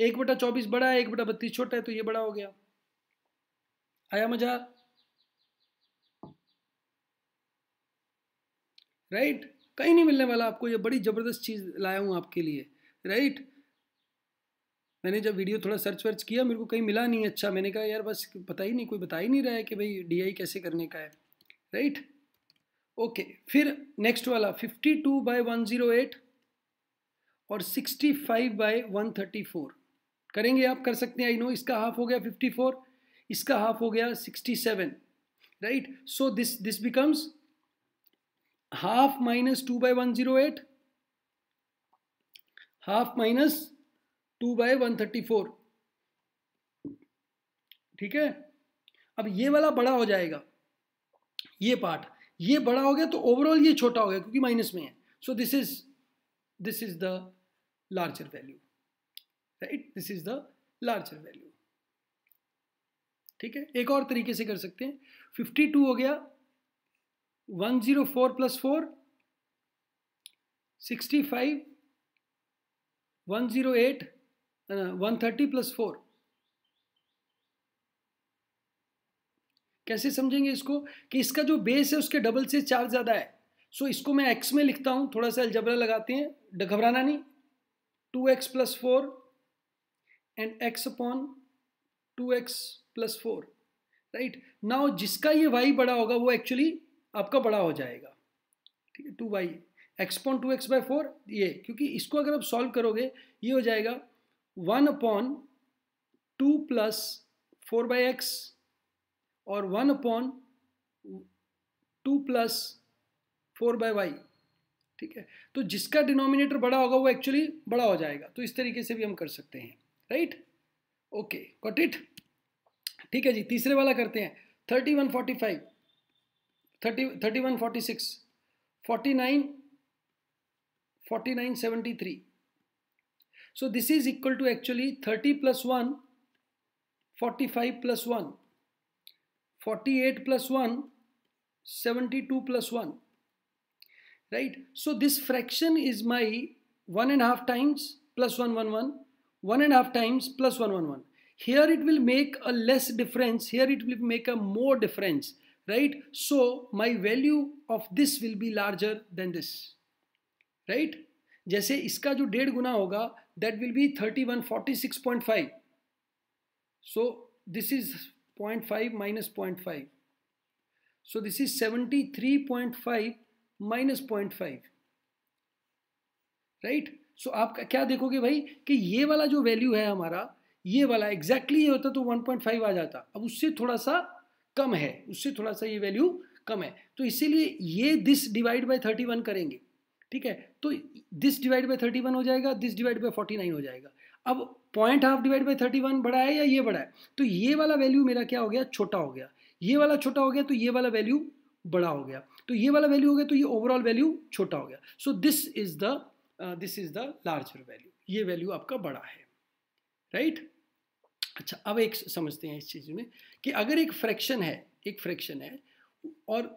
एक बटा चौबीस बड़ा है एक बटा बत्तीस छोटा है तो ये बड़ा हो गया आया मजा राइट right? कहीं नहीं मिलने वाला आपको ये बड़ी ज़बरदस्त चीज़ लाया हूं आपके लिए राइट right? मैंने जब वीडियो थोड़ा सर्च वर्च किया मेरे को कहीं मिला नहीं अच्छा मैंने कहा यार बस पता ही नहीं कोई बता ही नहीं रहा है कि भाई डीआई कैसे करने का है राइट right? ओके फिर नेक्स्ट वाला 52 टू बाई वन और 65 फाइव बाई वन करेंगे आप कर सकते हैं आई नो इसका हाफ हो गया 54 इसका हाफ हो गया 67 right so this this becomes half minus two by one zero eight half minus two by one thirty four ठीक है अब ये वाला बड़ा हो जाएगा ये पार्ट ये बड़ा हो गया तो ओवरऑल ये छोटा हो गया क्योंकि माइनस में है so this is this is the larger value right this is the larger value ठीक है एक और तरीके से कर सकते हैं 52 हो गया 104 zero four plus four sixty five one zero eight one thirty plus four कैसे समझेंगे इसको कि इसका जो बेस है उसके डबल से चार ज़्यादा है सो इसको मैं एक्स में लिखता हूँ थोड़ा सा अलजबरा लगाते हैं घबराना नहीं two x plus four and x upon two x plus four right now जिसका ये वाई बड़ा होगा वो एक्चुअली आपका बड़ा हो जाएगा ठीक है two y x upon two x by four ये क्योंकि इसको अगर आप सॉल्व करोगे ये हो जाएगा one upon two plus four by X और one upon two plus four by Y ठीक है तो जिसका डिनोमिनेटर बड़ा होगा वो एक्चुअली बड़ा हो जाएगा तो इस तरीके से भी हम कर सकते हैं राइट ओके गॉट इट ठीक है जी तीसरे वाला करते हैं thirty one forty five thirty thirty one forty six forty nine forty nine seventy three so this is equal to actually thirty plus one forty five plus one 48 plus 1 72 plus 1 right so this fraction is my one and a half times plus 1 1 1 one and a half times plus 1 1 1 here it will make a less difference here it will make a more difference right so my value of this will be larger than this right जैसे इसका जो डेढ़ गुना होगा that will be 31, 46.5, forty six so this is 0.5 minus 0.5. So this is 73.5 minus point five right so आप क्या देखोगे भाई कि ये वाला जो वैल्यू है हमारा ये वाला एग्जैक्टली exactly ये होता तो 1.5 आ जाता अब उससे थोड़ा सा कम है उससे थोड़ा सा ये वैल्यू कम है तो इसीलिए ये दिस डिवाइड बाय 31 करेंगे ठीक है तो दिस डिवाइड बाय 31 हो जाएगा दिस डिवाइड बाय 49 हो जाएगा अब point half divide by thirty one बड़ा है या ये बड़ा है तो ये वाला वैल्यू मेरा क्या हो गया छोटा हो गया ये वाला छोटा हो गया तो ये वाला वैल्यू बड़ा हो गया तो ये वाला वैल्यू हो गया तो ये ओवरऑल वैल्यू छोटा हो गया so this is the this is the larger value ये वैल्यू आपका बड़ा है राइट right? अच्छा अब एक समझते हैं इस चीज़ में कि अगर एक फ्रैक्शन है एक फ्रैक्शन है और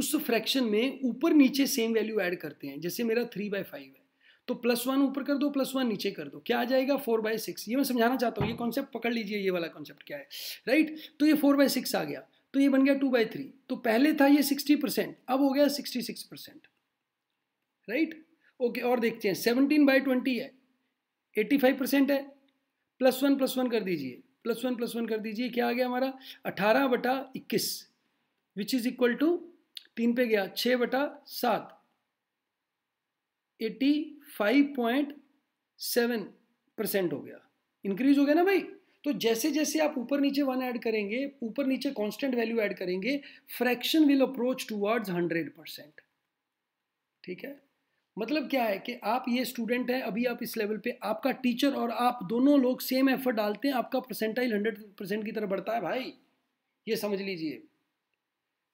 उस फ्रैक्शन में ऊपर नीचे सेम वैल्यू ऐड करते हैं जैसे मेरा थ्री बाई फाइव है तो प्लस वन ऊपर कर दो प्लस वन नीचे कर दो क्या आ जाएगा फोर बाय सिक्स ये मैं समझाना चाहता हूँ ये कॉन्सेप्ट पकड़ लीजिए ये वाला कॉन्सेप्ट क्या है राइट तो ये फोर बाय सिक्स आ गया तो ये बन गया टू बाई थ्री तो पहले था ये सिक्सटी परसेंट अब हो गया sixty six percent right okay और देखते हैं सेवनटीन बाई ट्वेंटी है एट्टी फाइव परसेंट है प्लस वन प्लस वन कर दीजिए प्लस वन प्लस वन कर दीजिए क्या आ गया हमारा अठारह बटा इक्कीस विच इज इक्वल टू तीन पे गया छः बटा सात एटी 5.7 परसेंट हो गया इंक्रीज हो गया ना भाई तो जैसे जैसे आप ऊपर नीचे वन ऐड करेंगे ऊपर नीचे कांस्टेंट वैल्यू ऐड करेंगे fraction will approach towards hundred percent ठीक है मतलब क्या है कि आप ये स्टूडेंट हैं अभी आप इस लेवल पे आपका टीचर और आप दोनों लोग सेम एफर्ट डालते हैं आपका परसेंटाइल हंड्रेड परसेंट की तरफ बढ़ता है भाई ये समझ लीजिए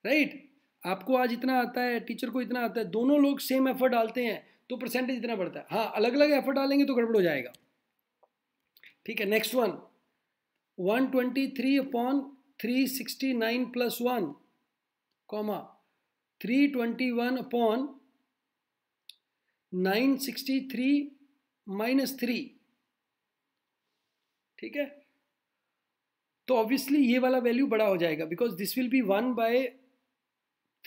राइट आपको आज इतना आता है टीचर को इतना आता है दोनों लोग सेम एफर्ट डालते हैं तो परसेंटेज इतना बढ़ता है हाँ अलग अलग एफर्ट डालेंगे तो गड़बड़ हो जाएगा ठीक है next one one twenty three upon three sixty nine plus one comma three twenty one upon nine sixty three minus three ठीक है तो ऑब्वियसली ये वाला वैल्यू बड़ा हो जाएगा because this will be one by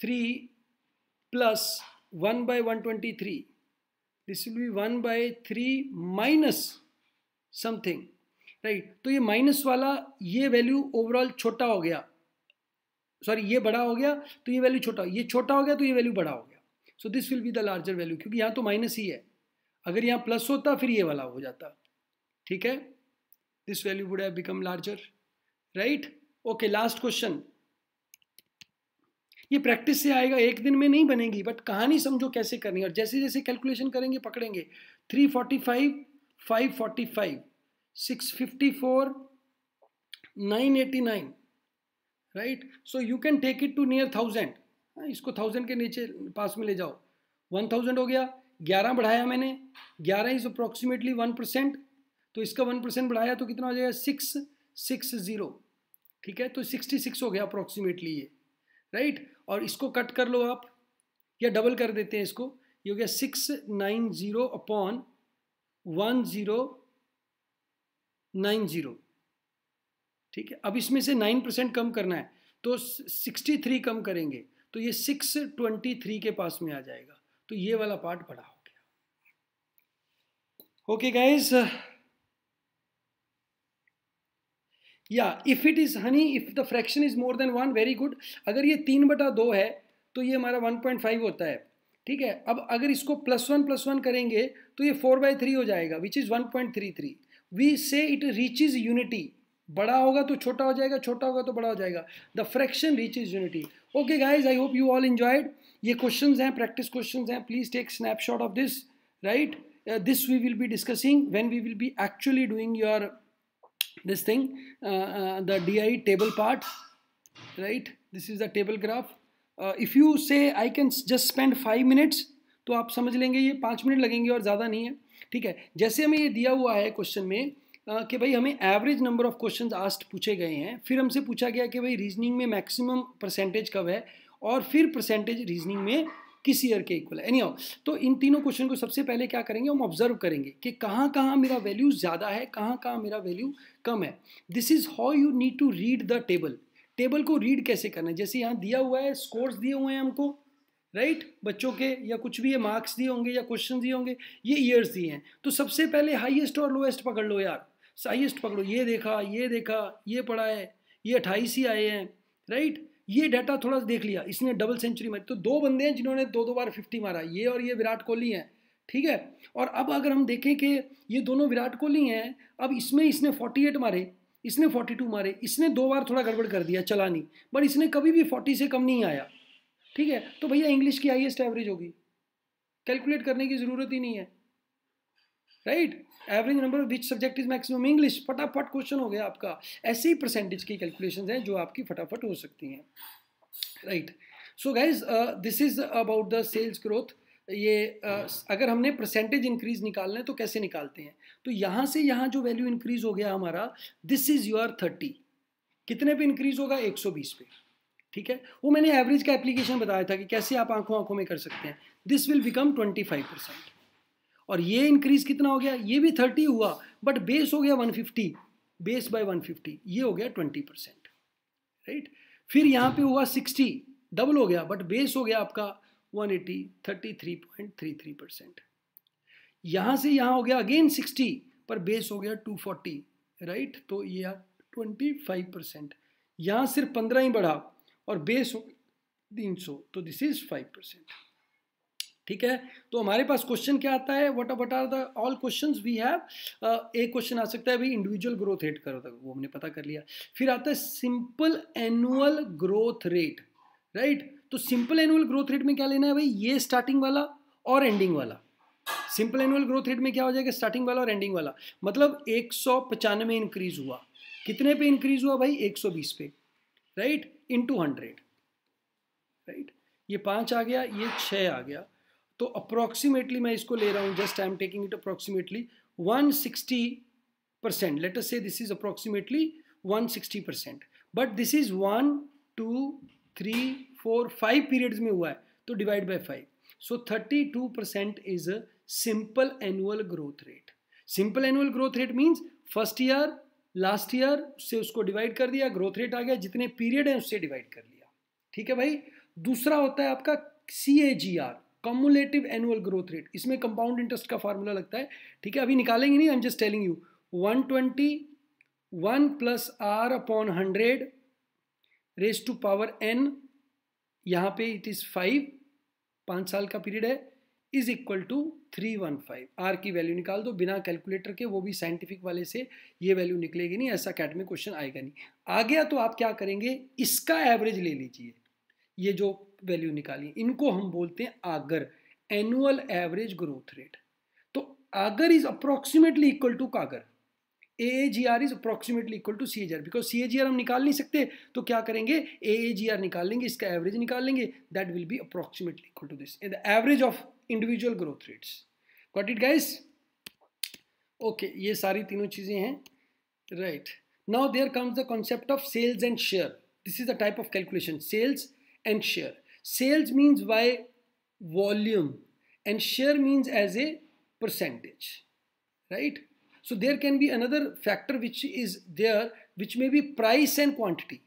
three plus one by one twenty three this will be one by three minus something right तो ये माइनस वाला ये वैल्यू ओवरऑल छोटा हो गया सॉरी ये बड़ा हो गया तो ये वैल्यू छोटा ये छोटा हो गया तो ये वैल्यू बड़ा हो गया so this will be the larger value क्योंकि यहाँ तो माइनस ही है अगर यहाँ प्लस होता फिर ये वाला हो जाता ठीक है this value would have become larger right okay last question ये प्रैक्टिस से आएगा एक दिन में नहीं बनेगी बट कहानी समझो कैसे करनी और जैसे जैसे कैलकुलेशन करेंगे पकड़ेंगे three forty five five forty five six fifty four nine eighty nine right so you can take it to near thousand इसको थाउजेंड के नीचे पास में ले जाओ वन थाउजेंड हो गया ग्यारह बढ़ाया मैंने ग्यारह इज अप्रोक्सीमेटली वन परसेंट तो इसका वन परसेंट बढ़ाया तो कितना हो जाएगा सिक्स सिक्स ज़ीरो ठीक है तो सिक्सटी सिक्स हो गया अप्रोक्सीमेटली ये राइट और इसको कट कर लो आप या डबल कर देते हैं इसको ये हो गया six nine zero upon one zero nine zero ठीक है अब इसमें से नाइन परसेंट कम करना है तो सिक्सटी थ्री कम करेंगे तो ये सिक्स ट्वेंटी थ्री के पास में आ जाएगा तो ये वाला पार्ट बड़ा हो गया ओके गाइज या if it is honey if the fraction is more than one very good अगर ये तीन बटा दो है तो ये हमारा वन पॉइंट फाइव होता है ठीक है अब अगर इसको प्लस वन प्लस वन करेंगे तो ये फोर बाई थ्री हो जाएगा which is one point three three we say it reaches unity बड़ा होगा तो छोटा हो जाएगा छोटा होगा तो बड़ा हो जाएगा the fraction reaches unity okay guys I hope you all enjoyed ये क्वेश्चन हैं प्रैक्टिस क्वेश्चन हैं please take snapshot of this right this we will be discussing when we will be actually doing your this thing uh, uh, the di table part right this is the table graph uh, if you say i can just spend 5 minutes तो आप समझ लेंगे ये पाँच minute लगेंगे और ज़्यादा नहीं है ठीक है जैसे हमें ये दिया हुआ है क्वेश्चन में uh, कि भाई हमें average number of questions asked पूछे गए हैं फिर हमसे पूछा गया कि भाई रीजनिंग में मैक्सिमम परसेंटेज कब है और फिर परसेंटेज रीजनिंग में किस ईयर के इक्वल है एनी तो इन तीनों क्वेश्चन को सबसे पहले क्या करेंगे हम ऑब्जर्व करेंगे कि कहाँ कहाँ मेरा वैल्यू ज़्यादा है कहाँ कहाँ मेरा वैल्यू कम है this is how you need to read the table table को रीड कैसे करना है जैसे यहाँ दिया हुआ है स्कोर्स दिए हुए हैं हमको राइट right? बच्चों के या कुछ भी ये मार्क्स दिए होंगे या क्वेश्चन दिए होंगे ये ईयर्स दिए हैं तो सबसे पहले हाईएस्ट और लोएस्ट पकड़ लो यार हाईएस्ट पकड़ो ये देखा ये देखा ये पढ़ा है ये अट्ठाईस ही आए हैं राइट right? ये डाटा थोड़ा सा देख लिया इसने डबल सेंचुरी मारी तो दो बंदे हैं जिन्होंने दो दो बार फिफ्टी मारा ये और ये विराट कोहली हैं ठीक है और अब अगर हम देखें कि ये दोनों विराट कोहली हैं अब इसमें इसने एट मारे इसने टू मारे इसने दो बार थोड़ा गड़बड़ कर दिया चला नहीं बट इसने कभी भी फोर्टी से कम नहीं आया ठीक है तो भैया इंग्लिश की हाइएस्ट एवरेज होगी कैलकुलेट करने की ज़रूरत ही नहीं है right average number which subject is maximum English फटाफट क्वेश्चन हो गया आपका ऐसे ही परसेंटेज की कैलकुलेशन है जो आपकी फटाफट हो सकती हैं right so guys this is about the sales growth ये uh, अगर हमने परसेंटेज इंक्रीज निकालना है तो कैसे निकालते हैं तो यहाँ से यहाँ जो वैल्यू इंक्रीज हो गया हमारा दिस इज़ योर थर्टी कितने पे इंक्रीज होगा 120 पे ठीक है वो मैंने एवरेज का एप्लीकेशन बताया था कि कैसे आप आंखों आंखों में कर सकते हैं दिस विल बिकम 25 परसेंट और ये इंक्रीज कितना हो गया ये भी थर्टी हुआ बट बेस हो गया one fifty base by one fifty ये हो गया ट्वेंटी परसेंट राइट फिर यहाँ पे हुआ सिक्सटी डबल हो गया बट बेस हो गया आपका one eighty thirty three point three three percent यहाँ से यहाँ हो गया अगेन सिक्सटी पर बेस हो गया टू फोर्टी राइट तो ये ट्वेंटी फाइव परसेंट यहाँ सिर्फ पंद्रह ही बढ़ा और बेस हो तीन सौ तो दिस इज फाइव परसेंट ठीक है तो हमारे पास क्वेश्चन क्या आता है what what are the all question we have एक क्वेश्चन आ सकता है भाई इंडिविजुअल ग्रोथ रेट करो तक तो वो हमने पता कर लिया फिर आता है simple annual growth rate right तो सिंपल एनुअल ग्रोथ रेट में क्या लेना है भाई ये स्टार्टिंग वाला और एंडिंग वाला सिंपल एनुअल ग्रोथ रेट में क्या हो जाएगा स्टार्टिंग वाला और एंडिंग वाला मतलब एक सौ पचानवे इंक्रीज हुआ कितने पे इंक्रीज हुआ भाई बीस पे right in two hundred right ये पांच आ गया ये छ आ गया तो अप्रॉक्सीमेटली मैं इसको ले रहा हूँ just I am taking it one 160 percent let's say this is one 160 percent but this is one two three four five periods में हुआ है तो divide by five so thirty two percent is a simple annual growth rate simple annual growth rate means first year last year से उसको divide कर दिया growth rate आ गया जितने पीरियड हैं उससे डिवाइड कर लिया ठीक है भाई दूसरा होता है आपका C A G R cumulative annual growth rate इसमें कंपाउंड इंटरेस्ट का फार्मूला लगता है ठीक है अभी निकालेंगे नहीं I am just telling you one twenty one plus R upon hundred raise to power N यहाँ पे इट इज़ फाइव पाँच साल का पीरियड है is equal to three one five R की वैल्यू निकाल दो बिना कैलकुलेटर के वो भी साइंटिफिक वाले से ये वैल्यू निकलेगी नहीं ऐसा अकेडमिक क्वेश्चन आएगा नहीं आ गया तो आप क्या करेंगे इसका एवरेज ले लीजिए ये जो वैल्यू निकाली इनको हम बोलते हैं AAGR annual average growth rate तो AAGR is approximately equal to कागर A G R is approximately equal to C A G R because C A G R हम निकाल नहीं सकते तो क्या करेंगे ए ए जी आर निकाल लेंगे इसका एवरेज निकाल लेंगे that will be approximately equal to this in the average of individual growth rates got it guys okay ये सारी तीनों चीज़ें हैं right now there comes the concept of sales and share this is the type of calculation sales and share Sales means by volume and share means as a percentage, right? So there can be another factor which is there which may be price and quantity,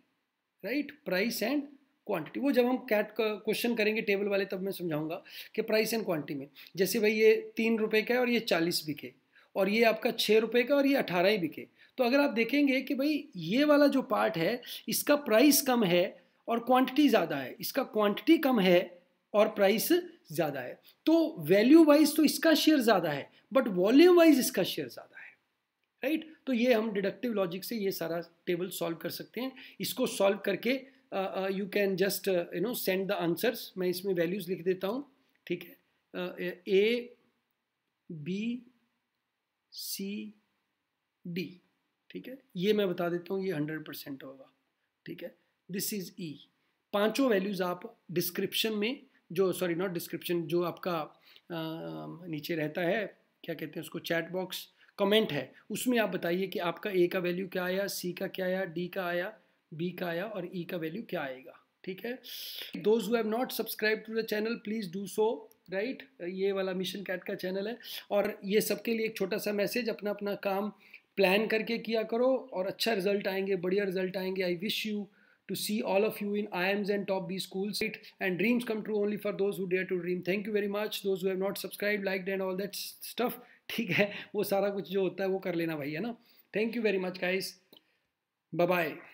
right? Price and quantity वो जब हम cat का question करेंगे table वाले तब मैं समझाऊंगा कि प्राइस एंड क्वांटिटी में जैसे भाई ये तीन रुपए का है और ये चालीस बिके और ये आपका छः रुपये का और ये अठारह ही बिके तो अगर आप देखेंगे कि भाई ये वाला जो पार्ट है इसका प्राइस कम है और क्वांटिटी ज़्यादा है इसका क्वांटिटी कम है और प्राइस ज़्यादा है तो वैल्यू वाइज तो इसका शेयर ज़्यादा है बट वॉल्यूम वाइज इसका शेयर ज़्यादा है राइट right? तो ये हम डिडक्टिव लॉजिक से ये सारा टेबल सॉल्व कर सकते हैं इसको सॉल्व करके you can just you know send the answers मैं इसमें वैल्यूज़ लिख देता हूँ ठीक है ए बी सी डी ठीक है ये मैं बता देता हूँ ये हंड्रेड परसेंट होगा ठीक है दिस इज ई पांचों वैल्यूज़ आप डिस्क्रिप्शन में जो सॉरी नॉट डिस्क्रिप्शन जो आपका आ, नीचे रहता है क्या कहते हैं उसको चैट बॉक्स कमेंट है उसमें आप बताइए कि आपका ए का वैल्यू क्या आया सी का क्या आया डी का आया बी का आया और ई e का वैल्यू क्या आएगा ठीक है those who have not subscribe to the channel please do so right ये वाला मिशन कैट का चैनल है और ये सबके लिए एक छोटा सा मैसेज अपना अपना काम प्लान करके किया करो और अच्छा रिजल्ट आएंगे बढ़िया रिजल्ट आएंगे I wish you to see all of you in IIMs and top B schools. And dreams come true only for those who dare to dream. Thank you very much. Those who have not subscribed, liked and all that stuff. <laughs> ठीक है वो सारा कुछ जो होता है वो कर लेना भाई है ना